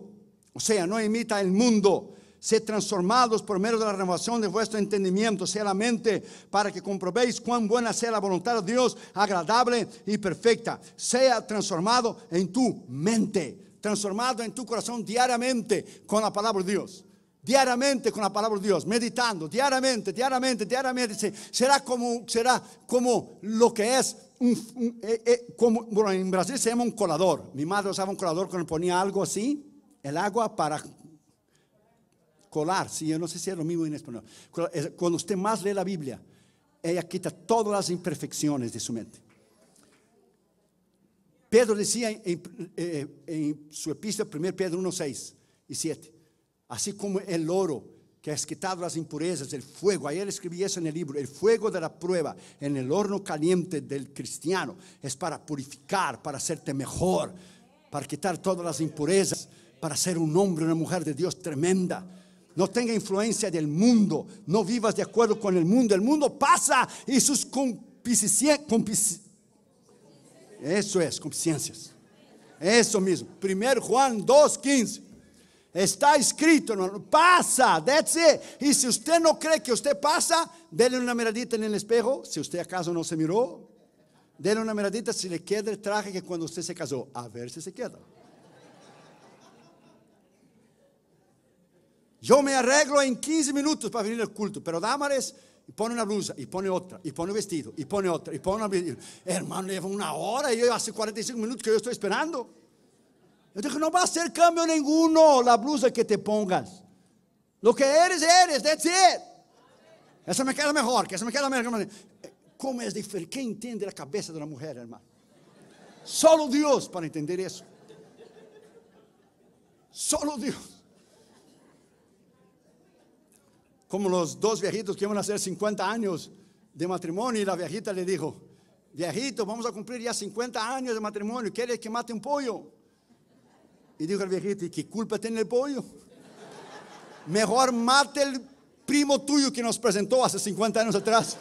o sea, no imita el mundo. Sed transformados por medio de la renovación de vuestro entendimiento, sea la mente, para que comprobéis cuán buena sea la voluntad de Dios, agradable y perfecta. Sea transformado en tu mente, transformado en tu corazón diariamente con la palabra de Dios diariamente con la palabra de Dios, meditando diariamente, diariamente, diariamente, será como, será como lo que es, un, eh, eh, como, bueno, en Brasil se llama un colador. Mi madre usaba un colador cuando ponía algo así, el agua para colar, si yo no sé si es lo mismo en español. Eh, cuando usted más lee la Biblia, ella quita todas las imperfecciones de su mente. Pedro decía en, en su epístola, 1 Pedro 1, 6 y 7, así como el oro que has quitado las impurezas, el fuego. Ayer escribí eso en el libro, el fuego de la prueba en el horno caliente del cristiano es para purificar, para hacerte mejor, para quitar todas las impurezas, para ser un hombre, una mujer de Dios tremenda. No tenga influencia del mundo, no vivas de acuerdo con el mundo. El mundo pasa y sus eso es, conciencias Eso mismo. Primero Juan 2.15. Está escrito, pasa, that's Y si usted no cree que usted pasa, déle una miradita en el espejo, si usted acaso no se miró, déle una miradita si le queda el traje que cuando usted se casó, a ver si se queda. Yo me arreglo en 15 minutos para venir al culto, pero Damares pone una blusa, y pone otra, y pone un vestido, y pone otra, y pone Hermano, lleva una hora y yo hace 45 minutos que yo estoy esperando. Eu digo não vai ser câmbio cambio ninguno la blusa que te pongas. Lo que eres, eres, that's it. Essa me queda melhor, que essa me queda melhor. Como é diferente? Quem entende a cabeça da mulher, irmão? Só Deus para entender isso. Só Deus. Como os dois viejitos que iam fazer 50 anos de matrimônio, e a viejita lhe dijo: Viejito, vamos a cumprir já 50 anos de matrimônio, queres que mate um pollo? Y dijo el viejito, qué culpa tiene el pollo? Mejor mate el primo tuyo que nos presentó hace 50 años atrás.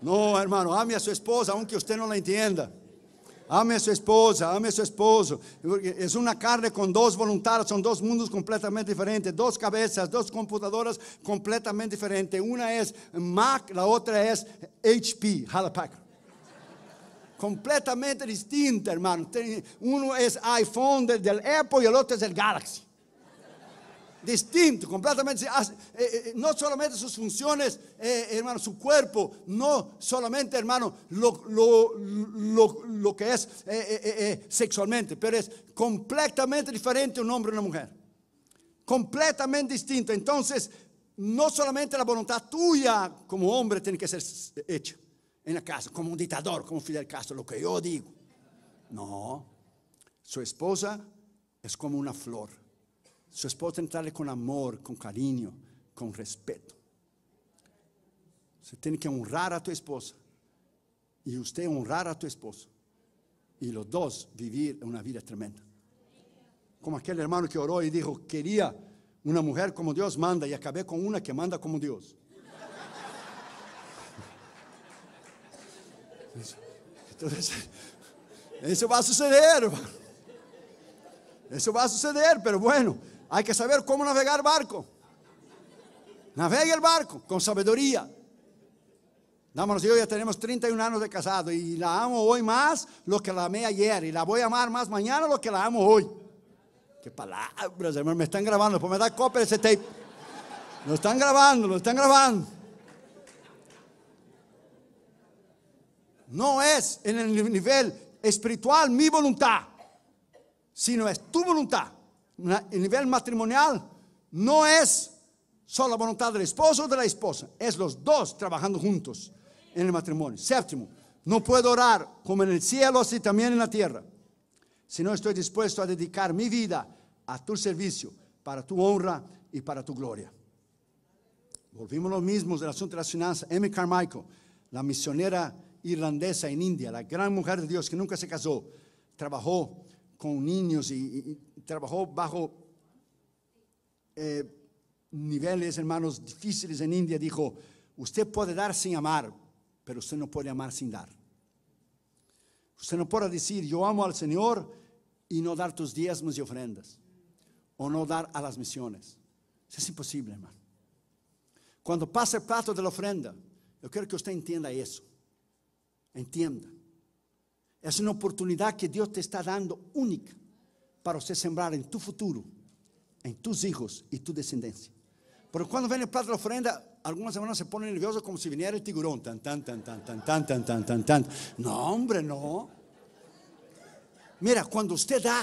No, hermano, ame a su esposa, aunque usted no la entienda. Ame a su esposa, ame a su esposo. Es una carne con dos voluntarios, son dos mundos completamente diferentes, dos cabezas, dos computadoras completamente diferentes. Una es Mac, la otra es HP, Halapack completamente distinta, hermano. Uno es iPhone del, Apple y el otro es el Galaxy distinto, completamente, eh, eh, eh, no solamente sus funciones, hermano, su cuerpo, no solamente, hermano, lo, lo que es sexualmente, pero es completamente diferente un hombre y una mujer, completamente distinto. Entonces, no solamente la voluntad tuya como hombre tiene que ser hecha en la casa, como un dictador, como Fidel Castro, lo que yo digo. No, su esposa es como una flor su esposo tiene que tratarle con amor, con cariño, con respeto. Se tiene que honrar a tu esposa. Y usted honrar a tu esposo Y los dos vivir una vida tremenda. Como aquel hermano que oró y dijo Quería una mujer como Dios manda. y acabé con una que manda como Dios. Entonces, Eso va a suceder. Eso va a suceder, Pero bueno. Hay que saber cómo navegar barco. Navegue el barco con sabiduría. Dámonos, yo ya tenemos 31 años de casado y la amo hoy más lo que la amé ayer y la voy a amar más mañana lo que la amo hoy. Qué palabras, hermano, me están grabando, pues me da copia ese tape. Lo están grabando, lo están grabando. No es en el nivel espiritual mi voluntad, sino es tu voluntad el nivel matrimonial no es solo la voluntad del esposo o de la esposa, es los dos trabajando juntos en el matrimonio. Séptimo, no puedo orar como en el cielo, así también en la tierra, si no estoy dispuesto a dedicar mi vida a tu servicio, para tu honra y para tu gloria. Volvimos los mismos del asunto de las finanzas. Amy Carmichael, la misionera irlandesa en India, la gran mujer de Dios que nunca se casó, trabajó con niños y trabajó bajo eh, niveles, hermanos, difíciles en India, dijo, usted puede dar sin amar, pero usted no puede amar sin dar. Usted no puede decir, yo amo al Señor y no dar tus diezmos y ofrendas, o no dar a las misiones. es imposible, hermano. Cuando pasa el plato de la ofrenda, yo quiero que usted entienda eso. Entienda. Es una oportunidad que Dios te está dando única para usted sembrar en tu futuro, En tus hijos y tu descendencia Porque viene el Padre de la ofrenda, Algunas semanas se ponen nerviosos como si viniera el tiburón. Tan, tan, tan, tan, tan, tan, tan, tan, tan, tan. No, hombre, no. Mira, cuando usted da,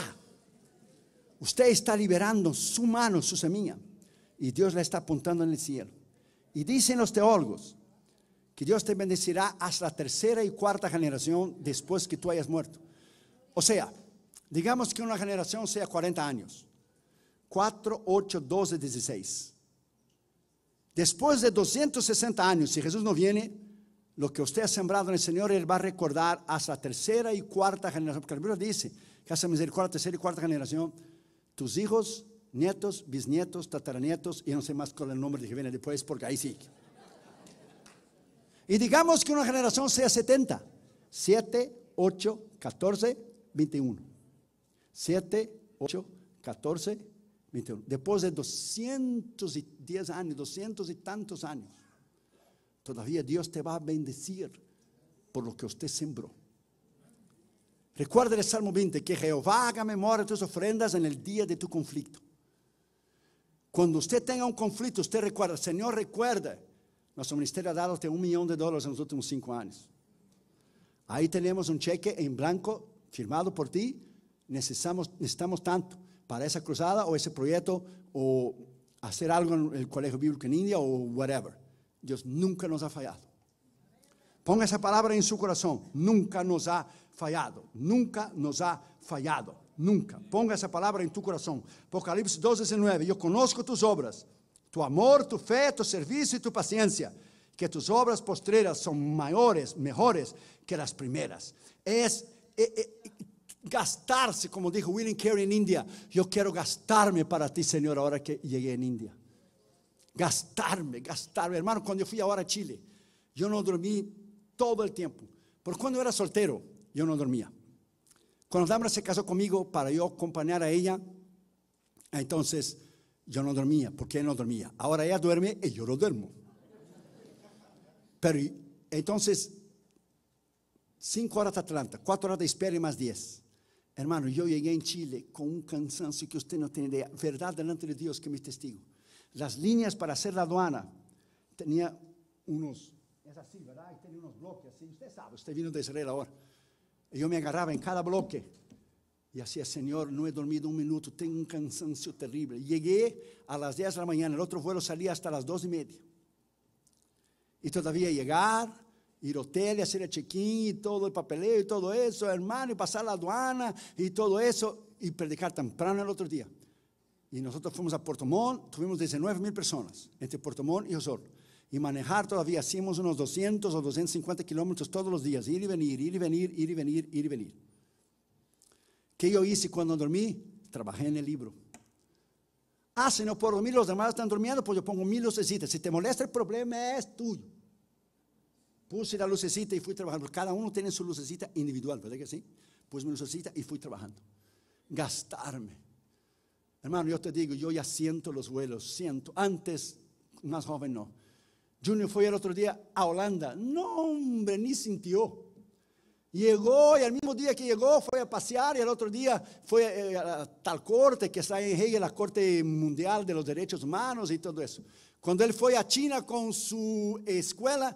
usted está liberando su mano, su semilla. Y Dios la está apuntando en el cielo. Y dicen los teólogos que Dios te bendecirá hasta la tercera y cuarta generación después que tú hayas muerto. O sea, Digamos que una generación sea 40 años. 4, 8, 12, 16. Después de 260 años, si Jesús no viene, lo que usted ha sembrado en el Señor, Él va a recordar hasta la tercera y cuarta generación. Porque el Biblia dice que hasta misericordia, tercera y cuarta generación, tus hijos, nietos, bisnietos, tataranietos, y no sé más con el nombre de que viene después, porque ahí sí. Y digamos que una generación sea 70, 7, 8, 14, 21. 7, 8, 14, 21. Después de 210 años, 200 y tantos años, todavía Dios te va a bendecir por lo que usted sembró. Recuerda el Salmo 20, que Jehová haga memoria de tus ofrendas en el día de tu conflicto. Cuando usted tenga un conflicto, usted recuerda, Señor, recuerda, nuestro ministerio ha dado un millón de dólares en los últimos cinco años. Ahí tenemos un cheque en blanco firmado por ti necesitamos, necesitamos tanto para esa cruzada o ese proyecto o hacer algo en el Colegio Bíblico en India o whatever. Dios nunca nos ha fallado. Ponga esa palabra en su corazón. Nunca nos ha fallado. Nunca nos ha fallado. Nunca. Ponga esa palabra en tu corazón. Apocalipsis 19 Yo conozco tus obras, tu amor, tu fe, tu servicio y tu paciencia. Que tus obras postreras son mayores, mejores que las primeras. es e, e, gastarse, como dijo William Carey en India, yo quiero gastarme para ti, Señor, ahora que llegué en India. Gastarme, gastarme. Hermano, cuando yo fui ahora a Chile, yo no dormí todo el tiempo. Porque cuando era soltero, yo no dormía. Cuando Dambra se casó conmigo para yo acompañar a ella, entonces yo no dormía, porque no dormía. Ahora ella duerme y yo no duermo. Pero entonces, cinco horas de Atlanta, cuatro horas de espera y más diez. Hermano, yo llegué en Chile con un cansancio que usted no tiene idea. Verdad delante de Dios que me testigo. Las líneas para hacer la aduana tenía unos, es así, ¿verdad? tenía unos bloques así. Usted sabe, usted vino de Israel ahora. Y yo me agarraba en cada bloque. Y hacía, Señor, no he dormido un minuto, tengo un cansancio terrible. Llegué a las 10 de la mañana, el otro vuelo salía hasta las 2 y media. Y todavía llegar, ir hotel y hacer el check-in y todo el papeleo y todo eso, hermano, y pasar la aduana y todo eso, y predicar temprano el otro día. Y nosotros fuimos a Puerto Montt, tuvimos 19 mil personas entre Puerto y Osor. Y manejar todavía hacíamos unos 200 o 250 kilómetros todos los días, ir y venir, ir y venir, ir y venir, ir y venir. ¿Qué yo hice cuando dormí? Trabajé en el libro. Ah, si no puedo dormir, los demás están durmiendo, pues yo pongo mil lucecitas. Si te molesta el problema es tuyo. Puse la lucecita y fui trabajando. Cada uno tiene su lucecita individual, ¿verdad que sí? Puse mi lucecita y fui trabajando. Gastarme. Hermano, yo te digo, yo ya siento los vuelos, siento. Antes, más joven no. Junior fue el otro día a Holanda. No, hombre, ni sintió. Llegó y al mismo día que llegó fue a pasear y el otro día fue eh, a tal corte que está en Hegel, la Corte Mundial de los Derechos Humanos y todo eso. Cuando él fue a China con su escuela,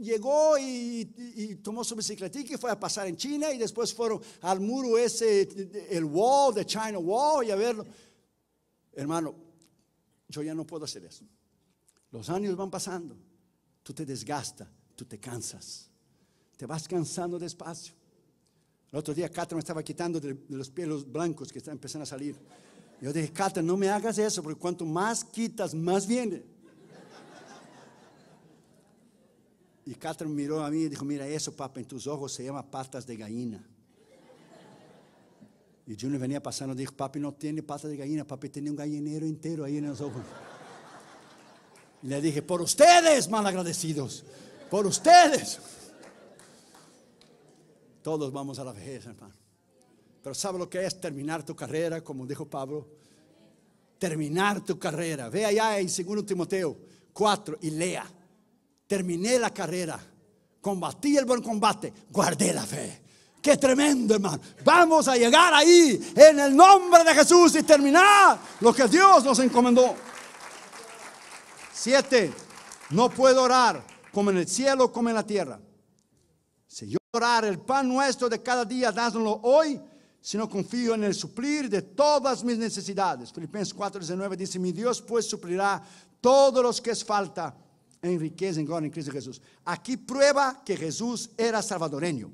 llegó y, tomó su bicicleta y fue a pasar en China y después fueron al muro ese, el wall, de China Wall, y a verlo. Hermano, yo ya no puedo hacer eso. Los años van pasando, tú te desgastas, tú te cansas, te vas cansando despacio. El otro día Cata me estaba quitando de, los pelos blancos que están empezando a salir. Yo dije, Cata, no me hagas eso, porque cuanto más quitas, más viene. Y Catherine miró a mí y dijo, mira eso, papá, en tus ojos se llama patas de gallina. Y Junior venía pasando y dijo, papi no tiene patas de gallina, papi tiene un gallinero entero ahí en los ojos. Y le dije, por ustedes, malagradecidos, por ustedes. Todos vamos a la vejez, hermano. Pero ¿sabe lo que es terminar tu carrera? Como dijo Pablo, terminar tu carrera. Ve allá en 2 Timoteo 4 y lea terminé la carrera, combatí el buen combate, guardé la fe. Qué tremendo, hermano. Vamos a llegar ahí en el nombre de Jesús y terminar lo que Dios nos encomendó. Siete, no puedo orar como en el cielo, como en la tierra. Si yo orar el pan nuestro de cada día, Dándolo hoy, si no confío en el suplir de todas mis necesidades. Filipenses 19 dice, mi Dios pues suplirá todos los que es falta em riqueza, em glória em Cristo Jesús. Aqui prueba que Jesús era salvadoreño.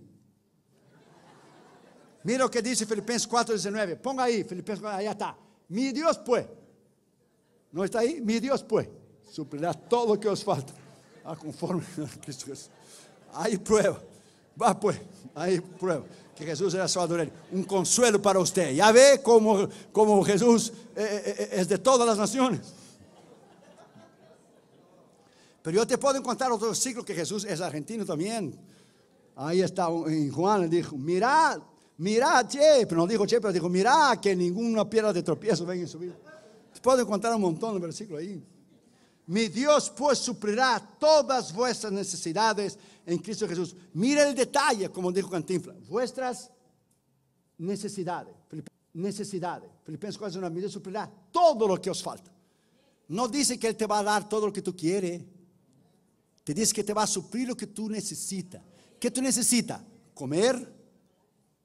Mira o que diz Filipenses 4:19. Ponga aí Filipenses 4, aí está. Mi Dios pues. Não está aí? Mi Dios pues. Suprirá todo o que os falta. A ah, conforme a Cristo Jesús. Aí prueba. Va pues. Aí prueba. Que Jesús era salvadoreño. Um consuelo para você. Já ve como, como Jesús é, é de todas as naciones. Pero yo te puedo encontrar otro versículo que Jesús es argentino también. Ahí está en Juan, dijo, mirad, mirad, che, pero no dijo che, pero dijo, mirad que ninguna piedra de tropiezo venga en su vida. Te puedo encontrar un montón de versículos ahí. Mi Dios pues suplirá todas vuestras necesidades en Cristo Jesús. Mira el detalle, como dijo Cantinfla, vuestras necesidades, necesidades. Filipenses 4, mi Dios suplirá todo lo que os falta. No dice que Él te va a dar todo lo que tú quieres. Te dice que te va a suplir lo que tú necesitas. ¿Qué tú necesitas? Comer,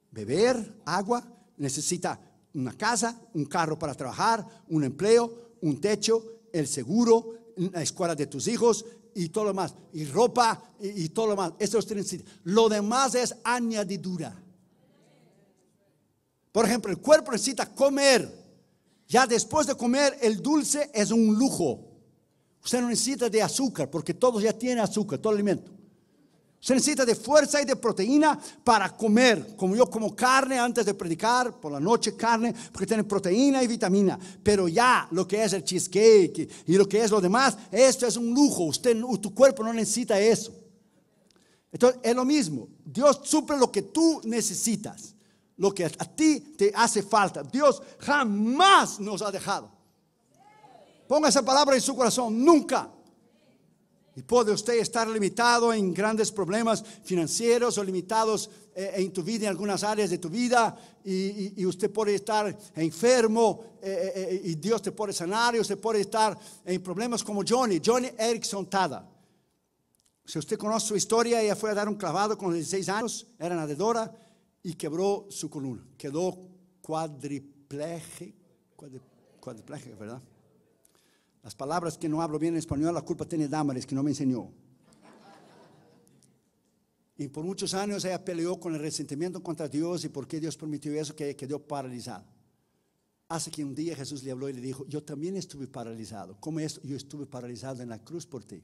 beber, agua. Necesita una casa, un carro para trabajar, un empleo, un techo, el seguro, la escuela de tus hijos y todo lo más. Y ropa y, todo lo más. Eso que necesita. Lo demás es añadidura. Por ejemplo, el cuerpo necesita comer. Ya después de comer, el dulce es un lujo. Usted no necesita de azúcar porque todos ya tienen azúcar, todo alimento. Usted necesita de fuerza y de proteína para comer, como yo como carne antes de predicar, por la noche carne, porque tiene proteína y vitamina. Pero ya lo que es el cheesecake y lo que es lo demás, esto es un lujo. Usted, tu cuerpo no necesita eso. Entonces es lo mismo. Dios suple lo que tú necesitas, lo que a ti te hace falta. Dios jamás nos ha dejado. Ponga esa palabra en su corazón, nunca. Y puede usted estar limitado en grandes problemas financieros o limitados eh, en tu vida, en algunas áreas de tu vida, y, usted puede estar enfermo eh, eh, y Dios te puede sanar, y usted puede estar en problemas como Johnny, Johnny Erickson Tada. Si usted conoce su historia, ella fue a dar un clavado con 16 años, era nadadora y quebró su columna, quedó cuadripleje, cuadripleje, ¿verdad? Las palabras que no hablo bien en español, la culpa tiene Dámaris, que no me enseñó. Y por muchos años ella peleó con el resentimiento contra Dios y por qué Dios permitió eso, que ella quedó paralizada. Hace que un día Jesús le habló y le dijo, yo también estuve paralizado. ¿Cómo es? Yo estuve paralizado en la cruz por ti.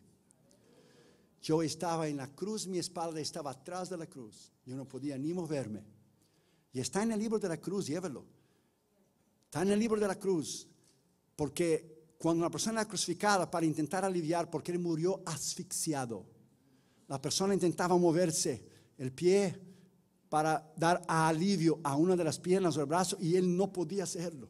Yo estaba en la cruz, mi espalda estaba atrás de la cruz. Yo no podía ni moverme. Y está en el libro de la cruz, llévelo. Está en el libro de la cruz. Porque cuando una persona era crucificada para intentar aliviar porque él murió asfixiado, la persona intentaba moverse el pie para dar alivio a una de las piernas o el brazo y él no podía hacerlo.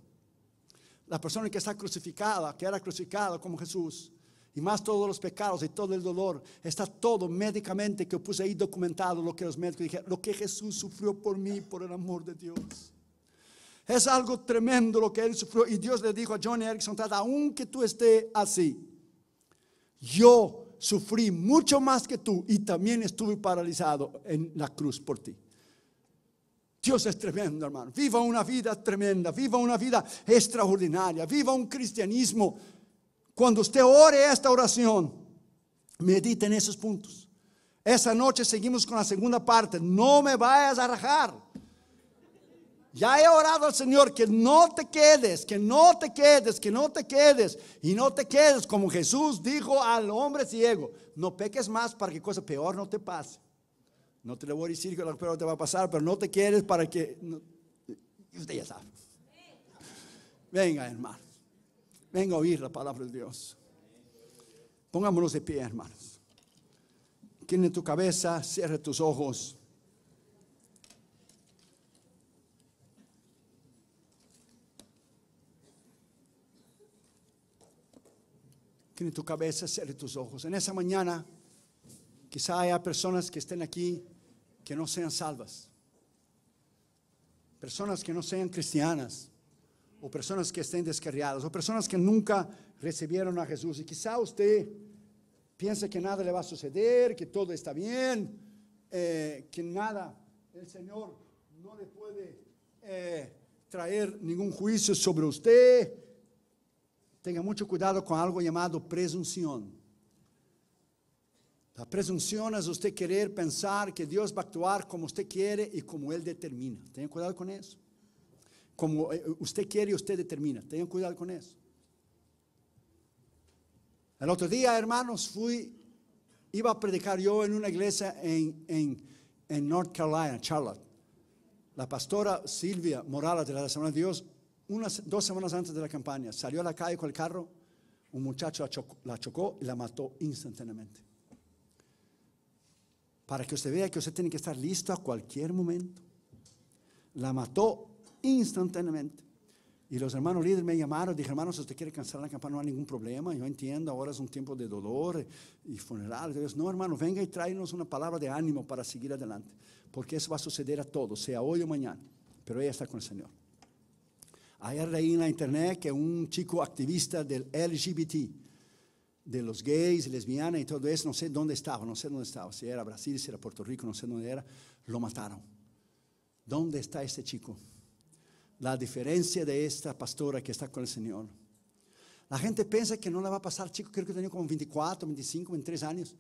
La persona que está crucificada, que era crucificada como Jesús, y más todos los pecados y todo el dolor, está todo médicamente que puse ahí documentado lo que los médicos dijeron, lo que Jesús sufrió por mí, por el amor de Dios. Es algo tremendo lo que él sufrió. Y Dios le dijo a Johnny Erickson, aunque tú estés así, yo sufrí mucho más que tú y también estuve paralizado en la cruz por ti. Dios es tremendo, hermano. Viva una vida tremenda, viva una vida extraordinaria, viva un cristianismo. Cuando usted ore esta oración, medite en esos puntos. Esa noche seguimos con la segunda parte. No me vayas a rajar. Ya he orado al Señor que no te quedes, que no te quedes, que no te quedes y no te quedes, como Jesús dijo al hombre ciego, no peques más para que cosa peor no te pase. No te le voy a decir que lo peor te va a pasar, pero no te quedes para que... usted ya sabe. Venga, hermanos. Venga a oír la palabra de Dios. Pongámonos de pie, hermanos. Tiene tu cabeza, cierre tus ojos. en tu cabeza, cierre tus ojos. En esa mañana, quizá haya personas que estén aquí que no sean salvas, personas que no sean cristianas, o personas que estén descarriadas, o personas que nunca recibieron a Jesús. Y quizá usted Piense que nada le va a suceder, que todo está bien, eh, que nada, el Señor no le puede eh, traer ningún juicio sobre usted tenga mucho cuidado con algo llamado presunción. La presunción es usted querer pensar que Dios va a actuar como usted quiere y como Él determina. Tenga cuidado con eso. Como eh, usted quiere y usted determina. Tenga cuidado con eso. El otro día, hermanos, fui, iba a predicar yo en una iglesia en, North Carolina, Charlotte. La pastora Silvia Morales de la Semana de Dios unas dos semanas antes de la campaña, salió a la calle con el carro, un muchacho la chocó, y la mató instantáneamente. Para que usted vea que usted tiene que estar listo a cualquier momento. La mató instantáneamente. Y los hermanos líderes me llamaron, dije, hermanos, si usted quiere cancelar la campaña, no hay ningún problema, yo entiendo, ahora es un tiempo de dolor y funeral. no, hermano, venga y tráenos una palabra de ánimo para seguir adelante, porque eso va a suceder a todos, sea hoy o mañana, pero ella está con el Señor. Ayer leí en la internet que un chico activista del LGBT, de los gays, lesbianas y todo eso, no sé dónde estaba, no sé dónde estaba, si era Brasil, si era Puerto Rico, no sé dónde era, lo mataron. ¿Dónde está este chico? La diferencia de esta pastora que está con el Señor. La gente piensa que no le va a pasar, chico, creo que tenía como 24, 25, 23 años.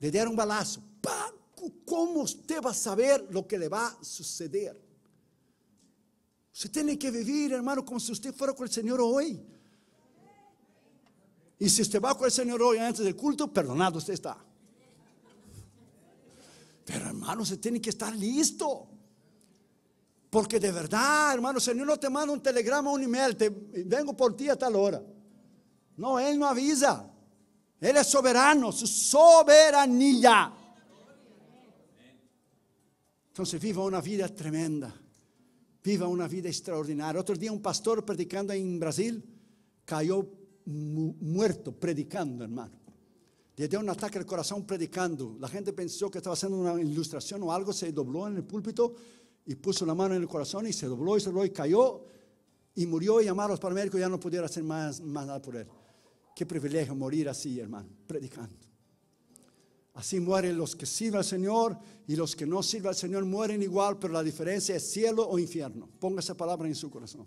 Le dieron un balazo. ¿Cómo usted va a saber lo que le va a suceder? Usted tiene que vivir, hermano, como si usted fuera con el Señor hoy. Y si usted va con el Señor hoy antes del culto, perdonado usted está. Pero hermano, se tiene que estar listo. Porque de verdad, hermano, el Señor no te manda un telegrama, un email, te, vengo por ti a tal hora. No, Él no avisa. Él es soberano, su soberanía. Entonces viva una vida tremenda. Viva una vida extraordinaria. Otro día un pastor predicando en Brasil cayó muerto predicando, hermano. Le dio un ataque al corazón predicando. La gente pensó que estaba haciendo una ilustración o algo, se dobló en el púlpito y puso la mano en el corazón y se dobló y se dobló y cayó y murió y llamaron a los paramédicos y ya no pudieron hacer más nada por él. Qué privilegio morir así, hermano, predicando. Así mueren los que sirven al Señor y los que no sirven al Señor mueren igual, pero la diferencia es cielo o infierno. Ponga esa palabra en su corazón.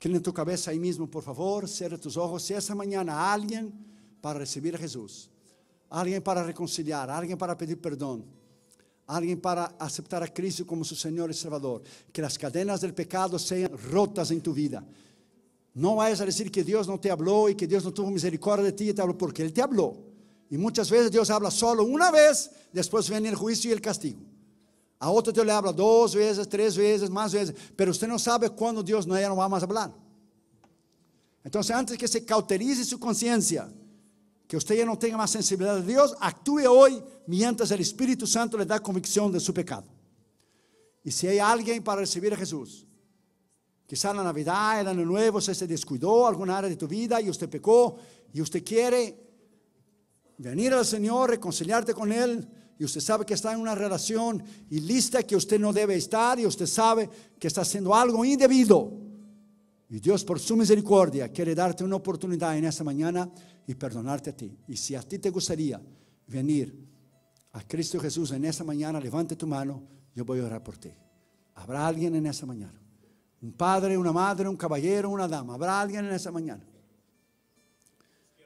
en tu cabeza ahí mismo, por favor, cierra tus ojos. Si esa mañana alguien para recibir a Jesús, alguien para reconciliar, alguien para pedir perdón, alguien para aceptar a Cristo como su Señor y Salvador, que las cadenas del pecado sean rotas en tu vida. No vayas a decir que Dios no te habló y que Dios no tuvo misericordia de ti y te habló, porque Él te habló. Y muchas veces Dios habla solo una vez, después viene el juicio y el castigo. A otro Dios le habla dos veces, tres veces, más veces, pero usted no sabe cuándo Dios no, ya no va más a hablar. Entonces, antes que se cauterice su conciencia, que usted ya no tenga más sensibilidad de Dios, actúe hoy mientras el Espíritu Santo le da convicción de su pecado. Y si hay alguien para recibir a Jesús, quizá en la Navidad, el Año Nuevo, se descuidó alguna área de tu vida y usted pecó y usted quiere venir al Señor, reconciliarte con Él, y usted sabe que está en una relación y lista que usted no debe estar, y usted sabe que está haciendo algo indebido. Y Dios por su misericordia quiere darte una oportunidad en esta mañana y perdonarte a ti. Y si a ti te gustaría venir a Cristo Jesús en esta mañana, levante tu mano, yo voy a orar por ti. ¿Habrá alguien en esta mañana? Un padre, una madre, un caballero, una dama. ¿Habrá alguien en esta mañana?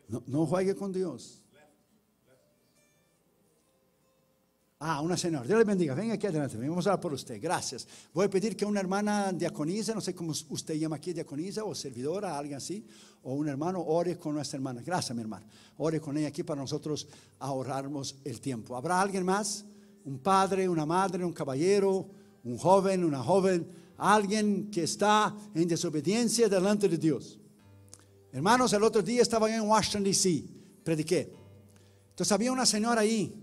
No, no juegue con Dios. Ah, una señora. Dios le bendiga. Venga aquí adelante. Vamos a hablar por usted. Gracias. Voy a pedir que una hermana Diaconisa no sé cómo usted llama aquí, Diaconisa o servidora, alguien así, o un hermano, ore con nuestra hermana. Gracias, mi hermano. Ore con ella aquí para nosotros ahorrarnos el tiempo. ¿Habrá alguien más? Un padre, una madre, un caballero, un joven, una joven, alguien que está en desobediencia delante de Dios. Hermanos, el otro día estaba yo en Washington, D.C., prediqué. Entonces había una señora ahí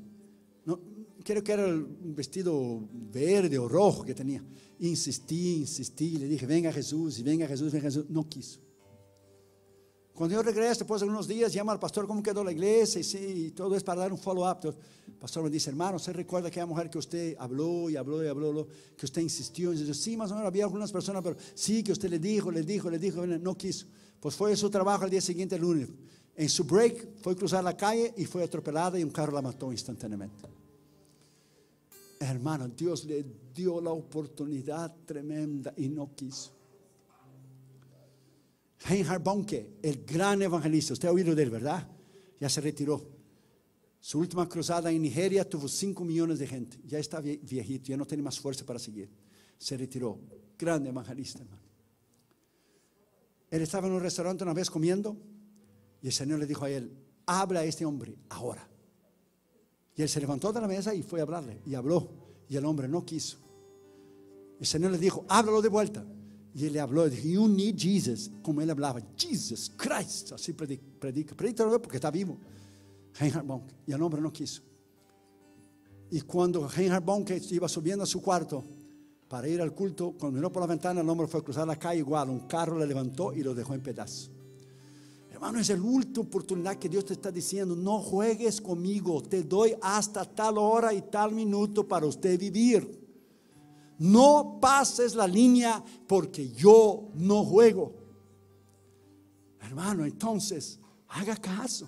creo que era un vestido verde o rojo que tenía. Insistí, insistí, le dije, venga Jesús, y venga Jesús, venga Jesús. No quiso. Cuando yo regreso, después de unos días, llama al pastor, ¿cómo quedó la iglesia? Y todo es para dar un follow-up. El pastor me dice, hermano, ¿se recuerda aquella mujer que usted habló y habló y habló, que usted insistió? Y yo, sí, más o menos había algunas personas, pero sí, que usted le dijo, le dijo, le dijo, no quiso. Pues fue su trabajo el día siguiente, el lunes. En su break, fue a cruzar la calle y fue atropelada y un carro la mató instantáneamente. Hermano, Dios le dio la oportunidad tremenda y no quiso. Reinhard Bonke, el gran evangelista, usted ha oído de él, ¿verdad? Ya se retiró. Su última cruzada en Nigeria tuvo 5 millones de gente. Ya está viejito, ya no tiene más fuerza para seguir. Se retiró. Gran evangelista, hermano. Él estaba en un restaurante una vez comiendo y el Señor le dijo a él, habla a este hombre ahora. Y él se levantó de la mesa y fue a hablarle. Y habló. Y el hombre no quiso. El Señor le dijo, háblalo de vuelta. Y él le habló, dijo, you need Jesus. Como él hablaba, Jesus Christ. Así predica, predica, predica porque está vivo. Reinhard Bonk. Y el hombre no quiso. Y cuando Reinhard Bonk iba subiendo a su cuarto para ir al culto, cuando miró por la ventana, el hombre fue a cruzar la calle igual. Un carro le levantó y lo dejó en pedazos. Hermano, es la última oportunidad que Dios te está diciendo, no juegues conmigo, te doy hasta tal hora y tal minuto para usted vivir. No pases la línea porque yo no juego. Hermano, entonces, haga caso.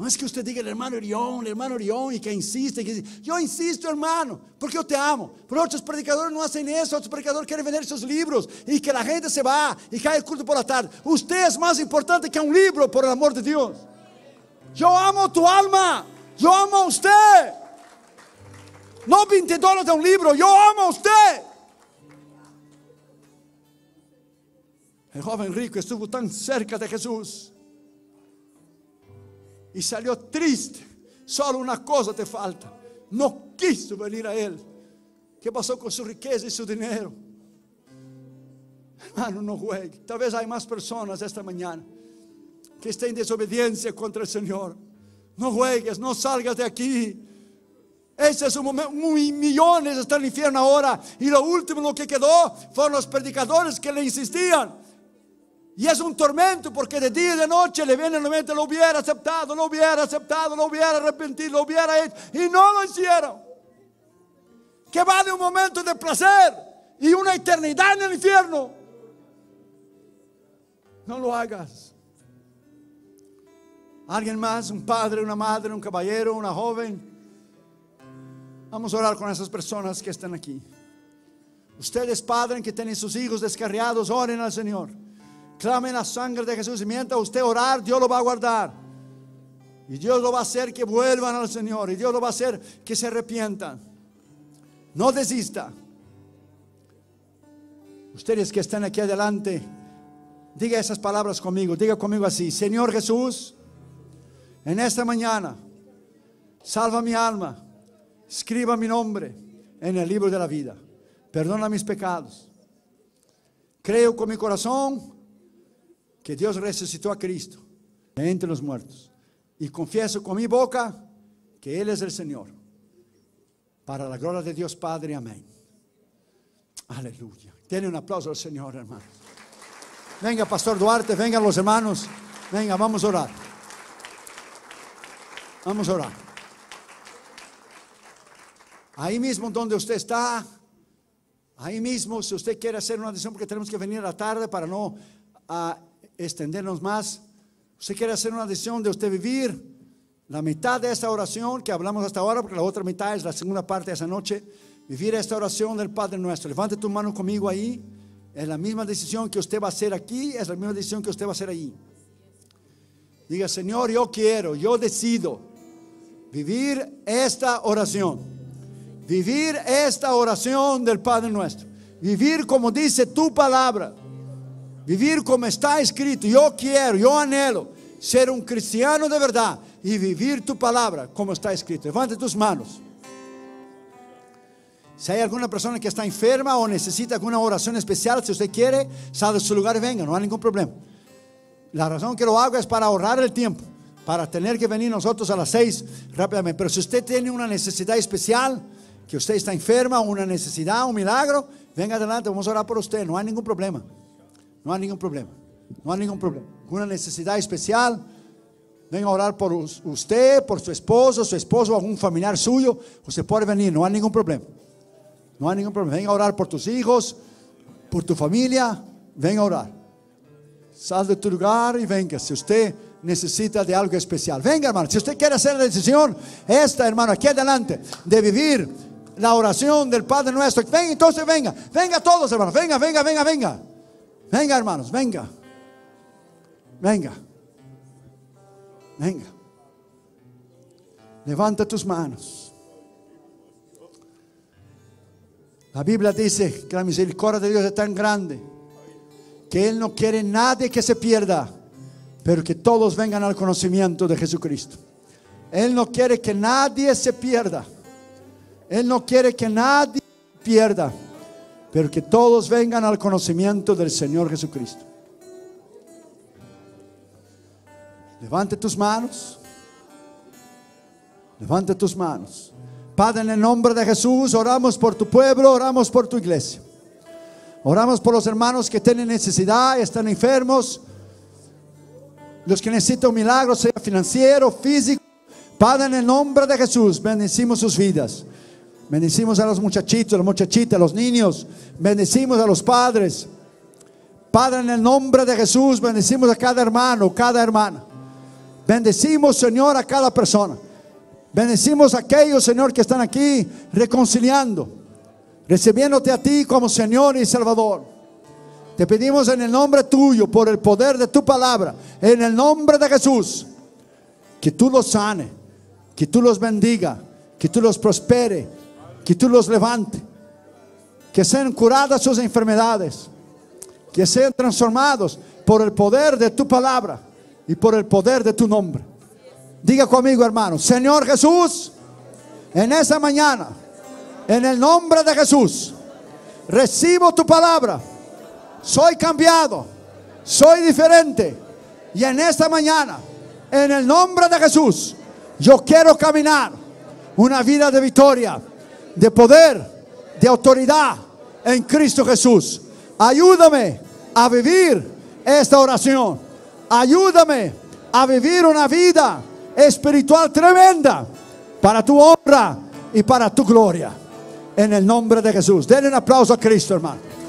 No es que usted diga el hermano Orión, el hermano Orión, y que insiste, que yo insisto hermano, porque yo te amo. Pero otros predicadores no hacen eso, otros predicadores quieren vender sus libros y que la gente se va y cae el culto por la tarde. Usted es más importante que un libro, por el amor de Dios. Yo amo tu alma, yo amo a usted. No 20 dólares de un libro, yo amo a usted. El joven rico estuvo tan cerca de Jesús y salió triste. Solo una cosa te falta. No quiso venir a Él. ¿Qué pasó con su riqueza y su dinero? Hermano, no juegue. Tal vez hay más personas esta mañana que estén en desobediencia contra el Señor. No juegues, no salgas de aquí. Ese es un momento, millones están en el infierno ahora. Y lo último, que quedó, fueron los predicadores que le insistían. Y es un tormento porque de día y de noche le viene a la mente, lo hubiera aceptado, lo hubiera aceptado, lo hubiera arrepentido, lo hubiera hecho. Y no lo hicieron. Que va de un momento de placer y una eternidad en el infierno. No lo hagas. ¿Alguien más? ¿Un padre, una madre, un caballero, una joven? Vamos a orar con esas personas que están aquí. Ustedes, padres que tienen sus hijos descarriados, oren al Señor. Clame la sangre de Jesús y mientras usted orar, Dios lo va a guardar. Y Dios lo va a hacer que vuelvan al Señor. Y Dios lo va a hacer que se arrepientan. No desista. Ustedes que están aquí adelante, diga esas palabras conmigo. Diga conmigo así. Señor Jesús, en esta mañana, salva mi alma. Escriba mi nombre en el libro de la vida. Perdona mis pecados. Creo con mi corazón que Dios resucitó a Cristo entre los muertos. Y confieso con mi boca que Él es el Señor. Para la gloria de Dios Padre, amén. Aleluya. Tiene un aplauso al Señor, hermano. Venga, Pastor Duarte, vengan los hermanos. Venga, vamos a orar. Vamos a orar. Ahí mismo donde usted está, ahí mismo, si usted quiere hacer una decisión, porque tenemos que venir a la tarde para no... A ah, extendernos más. Usted quiere hacer una decisión de usted vivir la mitad de esta oración que hablamos hasta ahora, porque la otra mitad es la segunda parte de esa noche. Vivir esta oración del Padre nuestro. Levante tu mano conmigo ahí. Es la misma decisión que usted va a hacer aquí, es la misma decisión que usted va a hacer ahí. Diga, Señor, yo quiero, yo decido vivir esta oración. Vivir esta oración del Padre nuestro. Vivir como dice tu palabra vivir como está escrito. Yo quiero, yo anhelo ser un cristiano de verdad y vivir tu palabra como está escrito. Levante tus manos. Si hay alguna persona que está enferma o necesita alguna oración especial, si usted quiere, sal de su lugar y venga, no hay ningún problema. La razón que lo hago es para ahorrar el tiempo, para tener que venir nosotros a las seis rápidamente. Pero si usted tiene una necesidad especial, que usted está enferma, una necesidad, un milagro, venga adelante, vamos a orar por usted, no hay ningún problema. No hay ningún problema. No hay ningún problema. Una necesidad especial. Venga a orar por usted, por su esposo, su esposo, algún familiar suyo. Usted puede venir, no hay ningún problema. No hay ningún problema. Venga a orar por tus hijos, por tu familia. Venga a orar. Sal de tu lugar y venga. Si usted necesita de algo especial, venga, hermano. Si usted quiere hacer la decisión, esta, hermano, aquí adelante, de vivir la oración del Padre nuestro, venga, entonces venga. Venga todos, hermano. Venga, venga, venga, venga. Venga, hermanos, venga. Venga. Venga. Levanta tus manos. La Biblia dice que la misericordia de Dios es tan grande que Él no quiere nadie que se pierda, pero que todos vengan al conocimiento de Jesucristo. Él no quiere que nadie se pierda. Él no quiere que nadie pierda pero que todos vengan al conocimiento del Señor Jesucristo. Levante tus manos. Levante tus manos. Padre, en el nombre de Jesús, oramos por tu pueblo, oramos por tu iglesia. Oramos por los hermanos que tienen necesidad, están enfermos. Los que necesitan un milagro, sea financiero, físico. Padre, en el nombre de Jesús, bendecimos sus vidas. Bendecimos a los muchachitos, a las muchachitas, a los niños. Bendecimos a los padres. Padre, en el nombre de Jesús, bendecimos a cada hermano, cada hermana. Bendecimos, Señor, a cada persona. Bendecimos a aquellos, Señor, que están aquí reconciliando, recibiéndote a ti como Señor y Salvador. Te pedimos en el nombre tuyo, por el poder de tu palabra, en el nombre de Jesús, que tú los sane, que tú los bendiga, que tú los prospere, que tú los levantes, que sean curadas sus enfermedades, que sean transformados por el poder de tu palabra y por el poder de tu nombre. Diga conmigo, hermano, Señor Jesús, en esta mañana, en el nombre de Jesús, recibo tu palabra, soy cambiado, soy diferente y en esta mañana, en el nombre de Jesús, yo quiero caminar una vida de victoria de poder, de autoridad en Cristo Jesús. Ayúdame a vivir esta oración. Ayúdame a vivir una vida espiritual tremenda para tu honra y para tu gloria. En el nombre de Jesús. Denle un aplauso a Cristo, hermano.